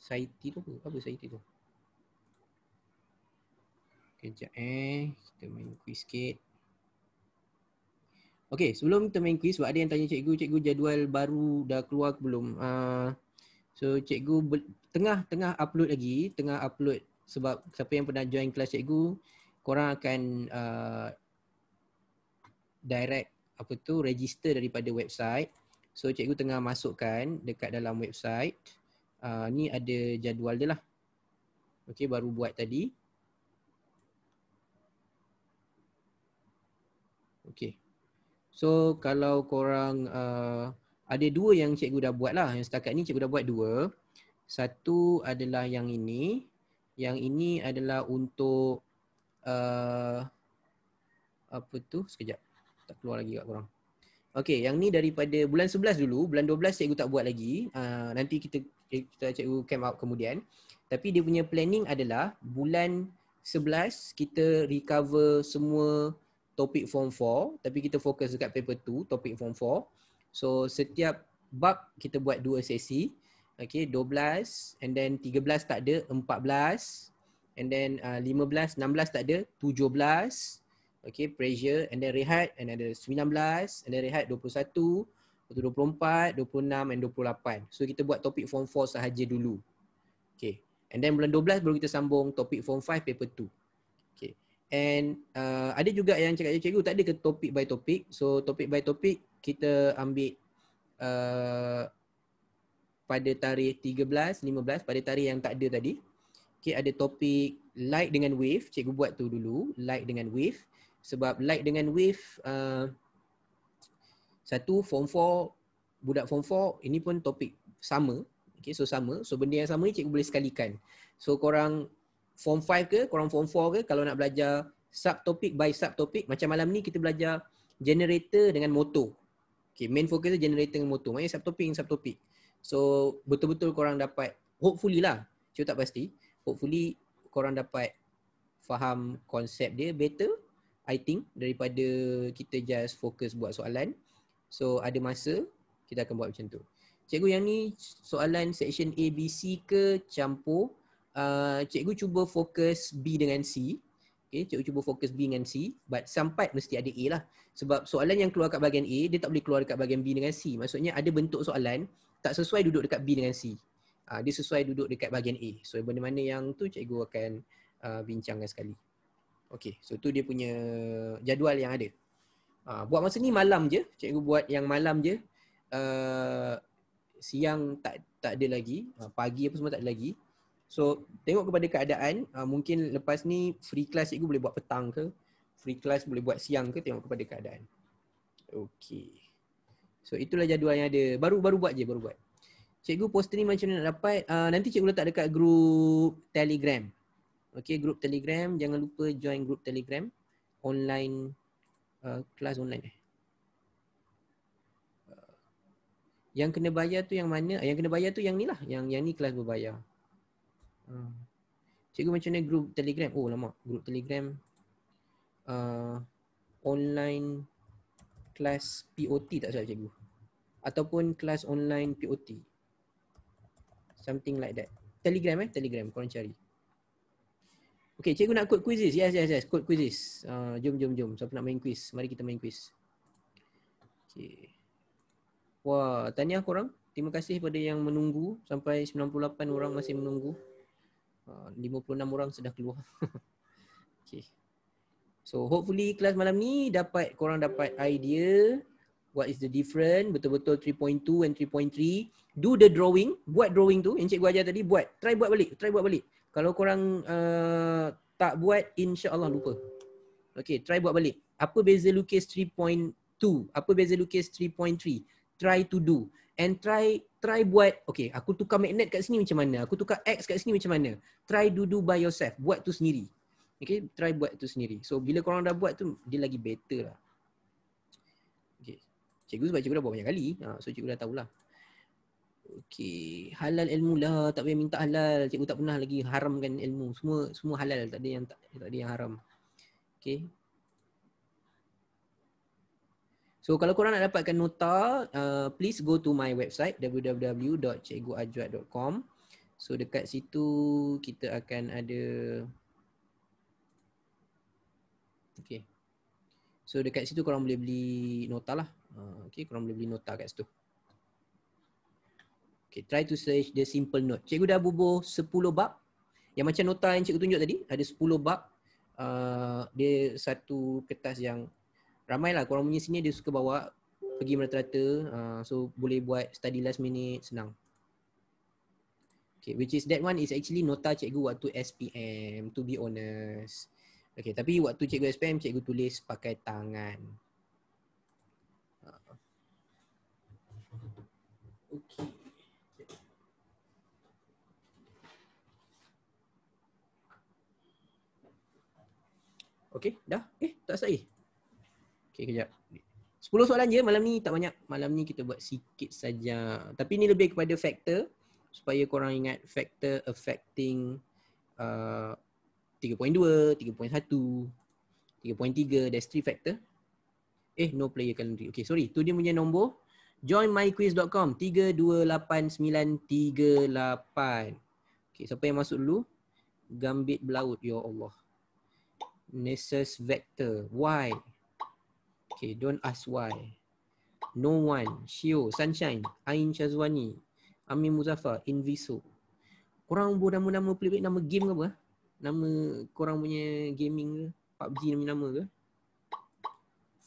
site tu. Apa site tu? Kejap eh. Kita main quiz sikit. Okay, sebelum kita main quiz, sebab ada yang tanya cikgu, cikgu jadual baru dah keluar ke belum? Uh, so, cikgu tengah-tengah upload lagi, tengah upload sebab siapa yang pernah join kelas cikgu, korang akan uh, direct apa tu register daripada website. So, cikgu tengah masukkan dekat dalam website. Uh, ni ada jadual dia lah. Okay, baru buat tadi. Okay. So kalau korang uh, ada dua yang cikgu dah buat lah. Yang setakat ni cikgu dah buat dua. Satu adalah yang ini. Yang ini adalah untuk uh, apa tu? Sekejap. Tak keluar lagi kat korang. Okay, yang ni daripada bulan 11 dulu. Bulan 12 cikgu tak buat lagi. Uh, nanti kita kita cikgu camp out kemudian. Tapi dia punya planning adalah bulan 11 kita recover semua topik form 4 tapi kita fokus dekat paper 2 topik form 4 so setiap bab kita buat dua sesi okey 12 and then 13 tak ada 14 and then uh, 15 16 tak ada 17 Okay, pressure and then rehat and then ada 19 and then rehat 21, 24, 26 and 28. So kita buat topik form 4 sahaja dulu. Okay, and then bulan 12 baru kita sambung topik form 5 paper 2. And uh, ada juga yang cakap je eh, cikgu tak ada ke topik by topik. So topik by topik kita ambil uh, pada tarikh 13, 15 pada tarikh yang tak ada tadi. Okay ada topik light dengan wave. Cikgu buat tu dulu light dengan wave. Sebab light dengan wave uh, satu form 4 budak form 4 ini pun topik sama. Okay so sama. So benda yang sama ni cikgu boleh sekalikan. So korang form 5 ke, korang form 4 ke kalau nak belajar subtopic by subtopic macam malam ni kita belajar generator dengan motor. Okay, main focus dia generator dengan motor. Maknanya subtopic dengan subtopic. So, betul-betul korang dapat, hopefully lah, cuma tak pasti, hopefully korang dapat faham konsep dia better, I think, daripada kita just fokus buat soalan. So, ada masa kita akan buat macam tu. Cikgu yang ni soalan section A, B, C ke campur Uh, cikgu cuba fokus B dengan C. Okay, cikgu cuba fokus B dengan C. But some part mesti ada A lah. Sebab soalan yang keluar kat bahagian A, dia tak boleh keluar kat bahagian B dengan C. Maksudnya ada bentuk soalan tak sesuai duduk dekat B dengan C. Uh, dia sesuai duduk dekat bahagian A. So benda mana yang tu cikgu akan uh, bincangkan sekali. Okay, so tu dia punya jadual yang ada. Uh, buat masa ni malam je. Cikgu buat yang malam je. Uh, siang tak tak ada lagi. Uh, pagi apa semua tak ada lagi. So tengok kepada keadaan uh, mungkin lepas ni free class cikgu boleh buat petang ke free class boleh buat siang ke tengok kepada keadaan. Okay. So itulah jadual yang ada. Baru-baru buat je, baru buat. Cikgu post ni macam mana nak dapat? Uh, nanti cikgu letak dekat group Telegram. Okay, group Telegram. Jangan lupa join group Telegram. Online. Uh, kelas online eh. Uh, yang kena bayar tu yang mana? yang kena bayar tu yang ni lah. Yang, yang ni kelas berbayar. Hmm. Cikgu macam mana group telegram? Oh lama, group telegram uh, Online Kelas POT tak salah cikgu Ataupun kelas online POT Something like that Telegram eh, telegram korang cari Okay cikgu nak code quizzes, yes yes yes Code quizzes, uh, jom jom jom Siapa nak main quiz, mari kita main quiz Okay Wah, tanya korang Terima kasih kepada yang menunggu Sampai 98 orang masih menunggu 56 ah, orang sudah keluar. okay. So hopefully kelas malam ni dapat korang dapat idea what is the different? betul-betul 3.2 and 3.3. Do the drawing, buat drawing tu encik gua ajar tadi buat. Try buat balik, try buat balik. Kalau korang uh, tak buat insya-Allah lupa. Okay, try buat balik. Apa beza lukis 3.2? Apa beza lukis 3.3? Try to do and try try buat okay aku tukar magnet kat sini macam mana aku tukar X kat sini macam mana try do do by yourself buat tu sendiri okay try buat tu sendiri so bila korang dah buat tu dia lagi better lah okay cikgu sebab cikgu dah buat banyak kali ha, so cikgu dah tahulah Okay, halal ilmu lah, tak payah minta halal Cikgu tak pernah lagi haramkan ilmu Semua semua halal, tak ada yang, tak, tak ada yang haram Okay, So kalau korang nak dapatkan nota, uh, please go to my website www.cikguajuat.com So dekat situ kita akan ada Okay So dekat situ korang boleh beli nota lah uh, Okay korang boleh beli nota kat situ Okay try to search the simple note Cikgu dah bubuh 10 bab Yang macam nota yang cikgu tunjuk tadi ada 10 bab uh, Dia satu kertas yang ramailah korang punya sini dia suka bawa pergi merata-rata uh, so boleh buat study last minute senang okay which is that one is actually nota cikgu waktu SPM to be honest okay tapi waktu cikgu SPM cikgu tulis pakai tangan uh. okay Okay, dah? Eh, tak sahih. Eh? Okay, kejap. sepuluh soalan je malam ni tak banyak. Malam ni kita buat sikit saja. Tapi ni lebih kepada faktor supaya korang ingat faktor affecting uh, 3.2, 3.1, 3.3, there's three factor. Eh, no player calendar. Okay, sorry. Tu dia punya nombor. Joinmyquiz.com 328938. Okay, siapa yang masuk dulu? Gambit belaut, ya Allah. Nessus vector. Why? Okay, don't ask why. No one. Shio, Sunshine, Ain Shazwani, Amin Muzaffar, Inviso. Korang buat nama-nama pelik-pelik nama game ke apa? Ah? Nama korang punya gaming ke? PUBG nama-nama ke?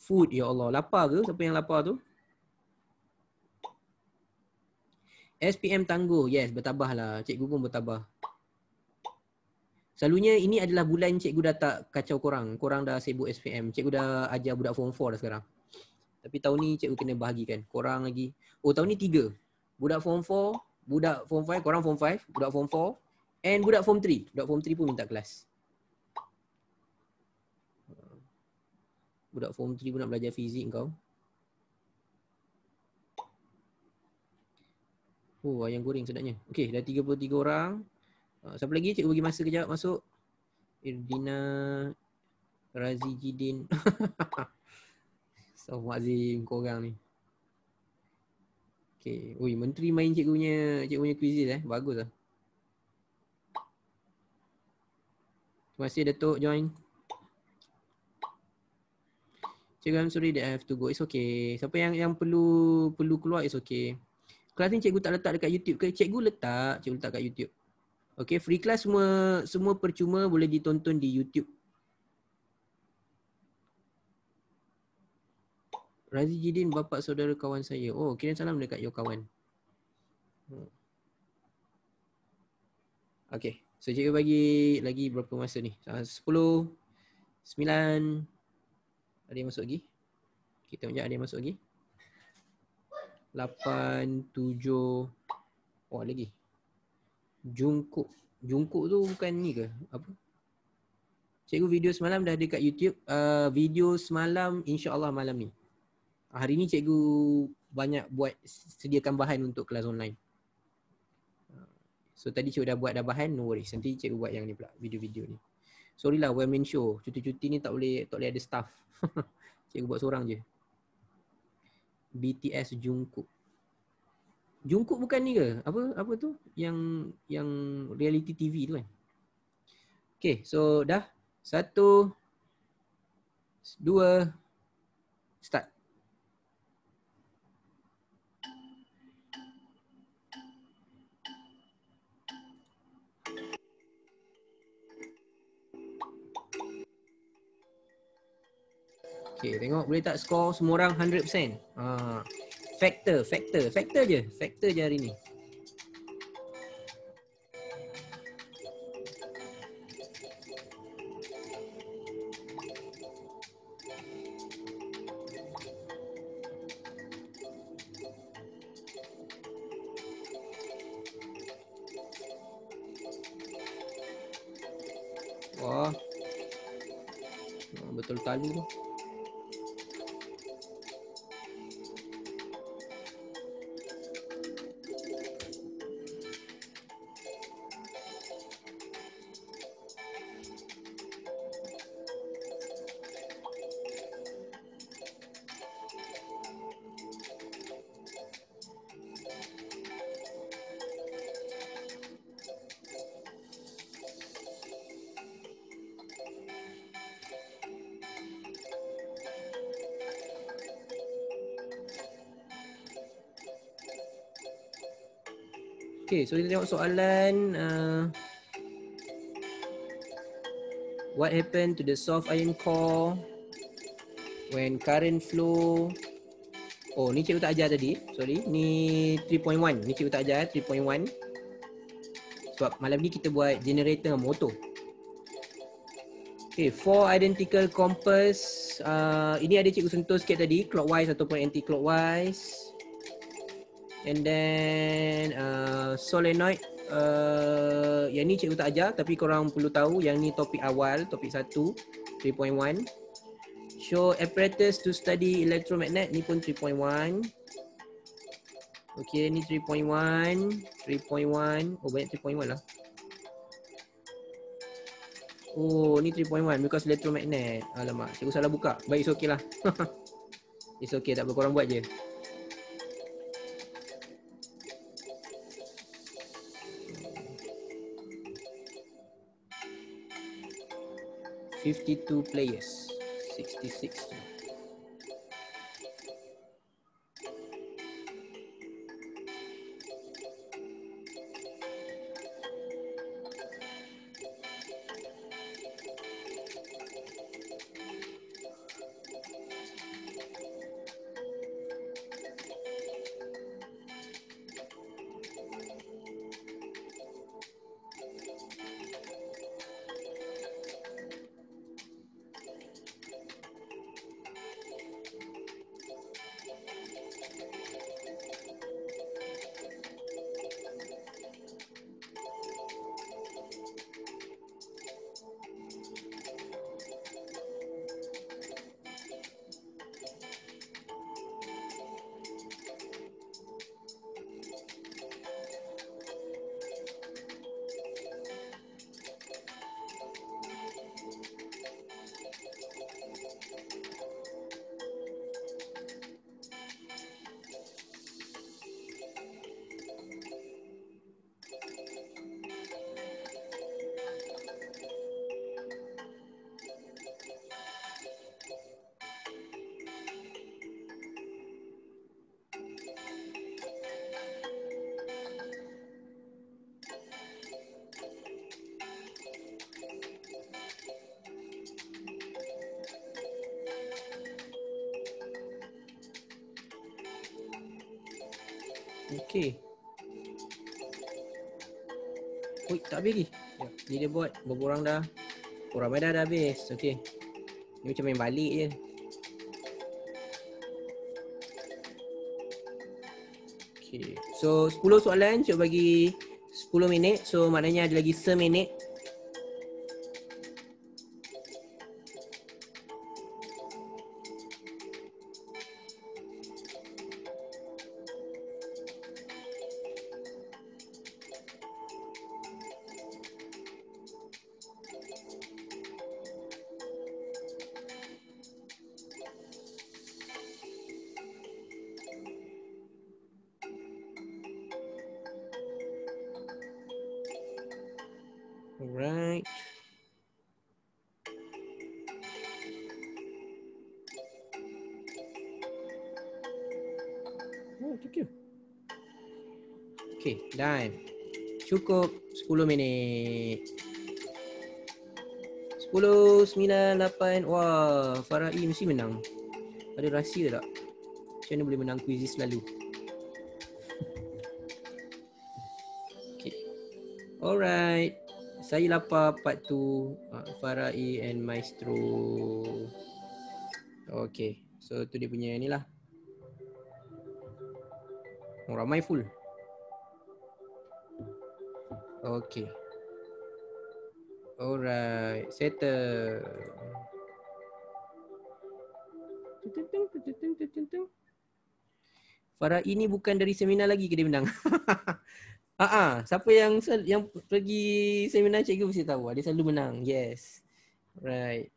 Food, ya Allah. Lapar ke? Siapa yang lapar tu? SPM tangguh. Yes, bertabahlah. Cikgu pun bertabah. Selalunya ini adalah bulan cikgu dah tak kacau korang. Korang dah sibuk SPM. Cikgu dah ajar budak form 4 dah sekarang. Tapi tahun ni cikgu kena bahagikan. Korang lagi. Oh tahun ni tiga. Budak form 4, budak form 5, korang form 5, budak form 4 and budak form 3. Budak form 3 pun minta kelas. Budak form 3 pun nak belajar fizik kau. Oh, ayam goreng sedapnya. Okay, dah 33 orang. Ah, siapa lagi cikgu bagi masa kejap masuk? Irdina Razi so Astaghfirullahalazim kau orang ni. Okay. Ui, menteri main cikgu punya, cikgu punya quizzes eh. baguslah. lah. Terima kasih Datuk join. Cikgu, I'm sorry that I have to go. It's okay. Siapa yang yang perlu perlu keluar, it's okay. Kelas ni cikgu tak letak dekat YouTube ke? Cikgu letak. Cikgu letak dekat YouTube. Okay, free class semua semua percuma boleh ditonton di YouTube. Razi Jidin bapa saudara kawan saya. Oh, kirim salam dekat your kawan. Okay, so cikgu bagi lagi berapa masa ni? Ah, sepuluh, sembilan. ada yang masuk lagi? Kita tengok ada yang masuk lagi? Lapan tujuh. oh lagi, Jungkook. Jungkook tu bukan ni ke? Apa? Cikgu video semalam dah ada kat YouTube. Uh, video semalam insya-Allah malam ni. Hari ni cikgu banyak buat sediakan bahan untuk kelas online. So tadi cikgu dah buat dah bahan, no worries. Nanti cikgu buat yang ni pula, video-video ni. Sorry lah, well main show. Cuti-cuti ni tak boleh tak boleh ada staff. cikgu buat seorang je. BTS Jungkook. Jungkook bukan ni ke? Apa apa tu? Yang yang reality TV tu kan. Okay, so dah. Satu. Dua. Start. Okay, tengok boleh tak score semua orang 100%? Haa. Uh. Faktor, faktor, faktor je faktor je hari ni Okay, so kita tengok soalan uh, What happened to the soft iron core When current flow Oh, ni cikgu tak ajar tadi Sorry, ni 3.1 Ni cikgu tak ajar 3.1 Sebab malam ni kita buat generator motor Okay, four identical compass uh, Ini ada cikgu sentuh sikit tadi Clockwise ataupun anti-clockwise And then uh, solenoid uh, Yang ni cikgu tak ajar tapi korang perlu tahu Yang ni topik awal, topik 1 3.1 Show apparatus to study electromagnet Ni pun 3.1 Okay ni 3.1 3.1 Oh banyak 3.1 lah Oh ni 3.1 because electromagnet Alamak cikgu salah buka Baik, it's okay lah It's okay tak apa korang buat je 52 players 66 berkurang dah. Kurang medan dah habis. Okey. Ni macam main balik je. Okey. So 10 soalan cuba bagi 10 minit. So maknanya ada lagi 1 minit Right. Oh, thank you. Okay, dive. Cukup 10 minit. 10, 9, 8. Wah, Farah E mesti menang. Ada rahsia tak? Macam mana boleh menang kuis selalu? Okay. Alright. Saya lapar part 2 uh, Farai and Maestro Okay So tu dia punya ni lah Orang oh, ramai full Okay Alright Settle Tututung, tututung, ini bukan dari seminar lagi ke dia menang? Ah, uh siapa yang yang pergi seminar cikgu mesti tahu. Dia selalu menang. Yes. Right.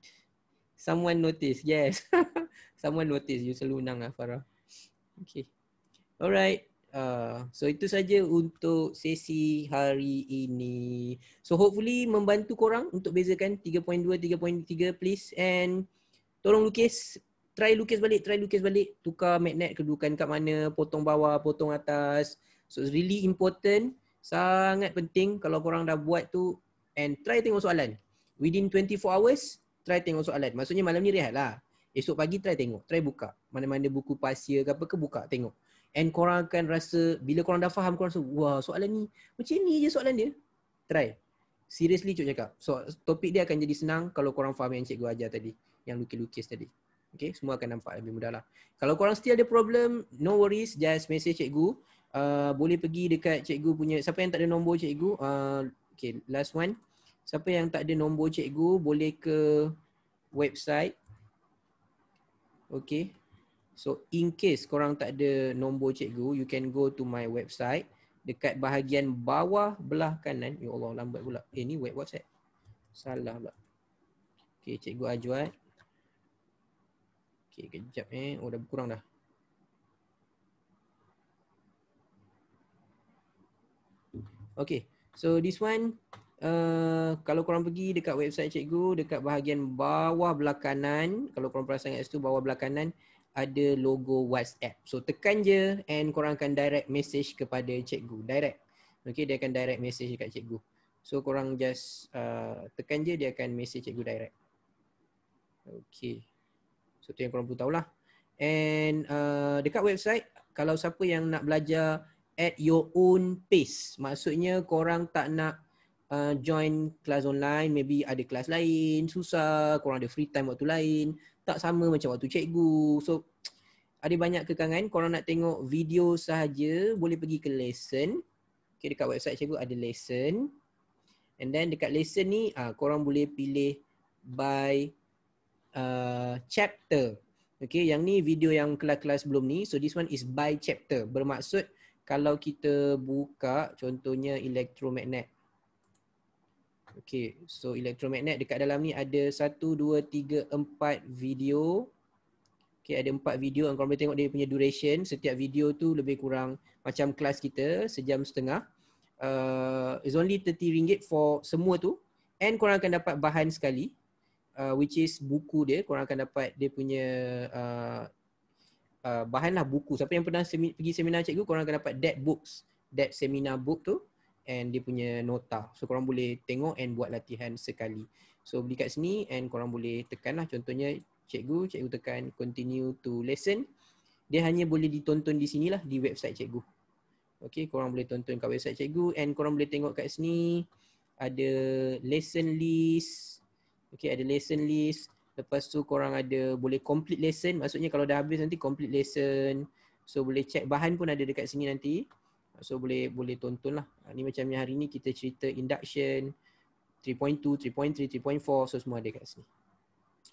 Someone notice. Yes. Someone notice you selalu menang lah Farah. Okay. Alright. Uh, so itu saja untuk sesi hari ini. So hopefully membantu korang untuk bezakan 3.2, 3.3 please and tolong lukis. Try lukis balik, try lukis balik. Tukar magnet kedudukan kat mana, potong bawah, potong atas. So it's really important, sangat penting kalau korang dah buat tu and try tengok soalan. Within 24 hours, try tengok soalan. Maksudnya malam ni rehat lah. Esok pagi try tengok, try buka. Mana-mana buku pasir ke apa ke buka tengok. And korang akan rasa, bila korang dah faham, korang rasa, wah soalan ni macam ni je soalan dia. Try. Seriously cok cakap. So topik dia akan jadi senang kalau korang faham yang cikgu ajar tadi. Yang lukis-lukis tadi. Okay, semua akan nampak lebih mudah lah. Kalau korang still ada problem, no worries. Just message cikgu uh, boleh pergi dekat cikgu punya siapa yang tak ada nombor cikgu uh, okay last one siapa yang tak ada nombor cikgu boleh ke website okay so in case korang tak ada nombor cikgu you can go to my website dekat bahagian bawah belah kanan ya Allah lambat pula eh ni web website salah pula okay cikgu ajuat Okay, kejap eh. Oh, dah kurang dah. Okay, so this one uh, kalau korang pergi dekat website cikgu dekat bahagian bawah belakangan kalau korang perasan kat situ bawah belakangan ada logo WhatsApp. So tekan je and korang akan direct message kepada cikgu. Direct. Okay, dia akan direct message dekat cikgu. So korang just uh, tekan je dia akan message cikgu direct. Okay. So tu yang korang perlu tahulah. And uh, dekat website kalau siapa yang nak belajar at your own pace. Maksudnya korang tak nak uh, join kelas online, maybe ada kelas lain, susah, korang ada free time waktu lain, tak sama macam waktu cikgu. So ada banyak kekangan, korang nak tengok video sahaja, boleh pergi ke lesson. Okay, dekat website cikgu ada lesson. And then dekat lesson ni, uh, korang boleh pilih by uh, chapter. Okay, yang ni video yang kelas-kelas sebelum ni. So this one is by chapter. Bermaksud kalau kita buka contohnya elektromagnet. Okay, so elektromagnet dekat dalam ni ada satu dua tiga empat video. Okay, ada empat video yang korang boleh tengok dia punya duration. Setiap video tu lebih kurang macam kelas kita sejam setengah. Uh, it's only RM30 for semua tu. And korang akan dapat bahan sekali. Uh, which is buku dia. Korang akan dapat dia punya uh, Uh, bahanlah buku. Siapa yang pernah semi, pergi seminar cikgu, korang akan dapat that books, that seminar book tu and dia punya nota. So korang boleh tengok and buat latihan sekali. So beli kat sini and korang boleh tekan lah contohnya cikgu, cikgu tekan continue to lesson. Dia hanya boleh ditonton di sini lah di website cikgu. Okay korang boleh tonton kat website cikgu and korang boleh tengok kat sini ada lesson list. Okay ada lesson list. Lepas tu korang ada boleh complete lesson Maksudnya kalau dah habis nanti complete lesson So boleh check bahan pun ada dekat sini nanti So boleh boleh tonton lah ah, Ni macam yang hari ni kita cerita induction 3.2, 3.3, 3.4 so semua ada kat sini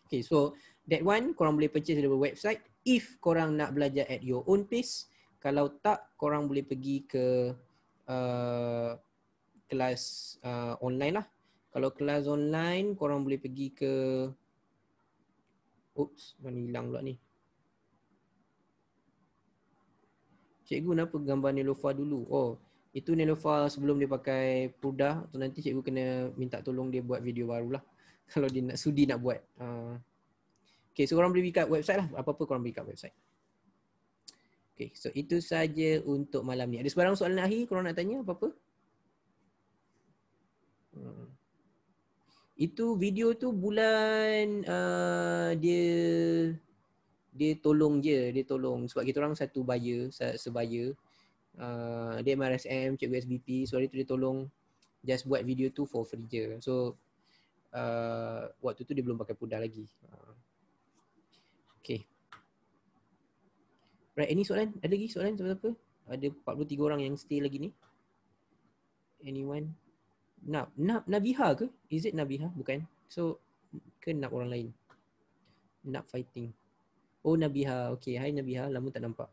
Okay so that one korang boleh purchase dari website If korang nak belajar at your own pace Kalau tak korang boleh pergi ke uh, Kelas uh, online lah Kalau kelas online korang boleh pergi ke Oops, mana hilang pula ni. Cikgu kenapa gambar Nelofa dulu? Oh, itu Nelofa sebelum dia pakai Pruda atau nanti cikgu kena minta tolong dia buat video baru lah Kalau dia nak sudi nak buat. Uh, okay, so korang boleh pergi kat website lah. Apa-apa korang pergi kat website. Okay, so itu saja untuk malam ni. Ada sebarang soalan akhir korang nak tanya apa-apa? Hmm. Itu video tu bulan uh, dia dia tolong je, dia tolong sebab kita orang satu baya, sebaya. Uh, dia MRSM, cikgu SBP, so hari tu dia tolong just buat video tu for free je. So uh, waktu tu dia belum pakai pudar lagi. Uh. Okay. Right, any soalan? Ada lagi soalan siapa-siapa? Ada 43 orang yang stay lagi ni. Anyone? Nab, Nab, Nabiha ke? Is it Nabiha? Bukan. So, ke nak orang lain? nak fighting. Oh, Nabiha. Okay, hai Nabiha. Lama tak nampak.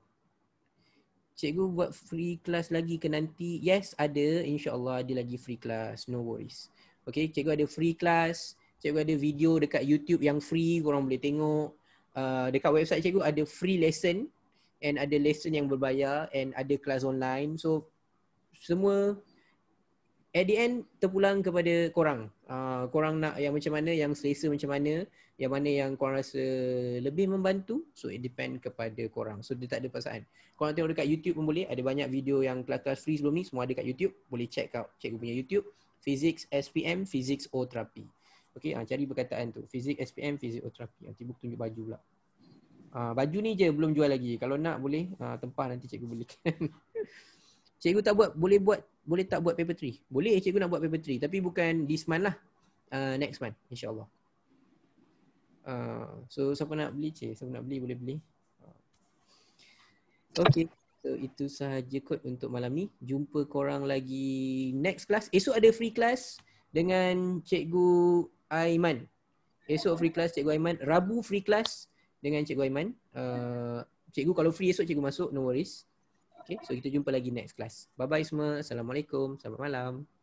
Cikgu buat free class lagi ke nanti? Yes, ada. InsyaAllah ada lagi free class. No worries. Okay, cikgu ada free class. Cikgu ada video dekat YouTube yang free. Korang boleh tengok. Uh, dekat website cikgu ada free lesson. And ada lesson yang berbayar. And ada class online. So, semua at the end terpulang kepada korang. Uh, korang nak yang macam mana, yang selesa macam mana, yang mana yang korang rasa lebih membantu. So it depend kepada korang. So dia tak ada perasaan. Korang tengok dekat YouTube pun boleh. Ada banyak video yang kelas-kelas free sebelum ni. Semua ada dekat YouTube. Boleh check out. Check punya YouTube. Physics SPM, Physics Otherapy. Okay, uh, ah, cari perkataan tu. Physics SPM, Physics Otherapy. Nanti ah, buku tunjuk baju pula. Uh, baju ni je belum jual lagi. Kalau nak boleh. Uh, tempah nanti cikgu belikan. Cikgu tak buat, boleh buat, boleh tak buat paper three? Boleh cikgu nak buat paper three tapi bukan this month lah. Uh, next month insyaAllah. Uh, so siapa nak beli cik? Siapa nak beli boleh beli. Uh. Okay. So itu sahaja kot untuk malam ni. Jumpa korang lagi next class. Esok ada free class dengan cikgu Aiman. Esok free class cikgu Aiman. Rabu free class dengan cikgu Aiman. Uh, cikgu kalau free esok cikgu masuk no worries. Okay, so kita jumpa lagi next class. Bye-bye semua. Assalamualaikum. Selamat malam.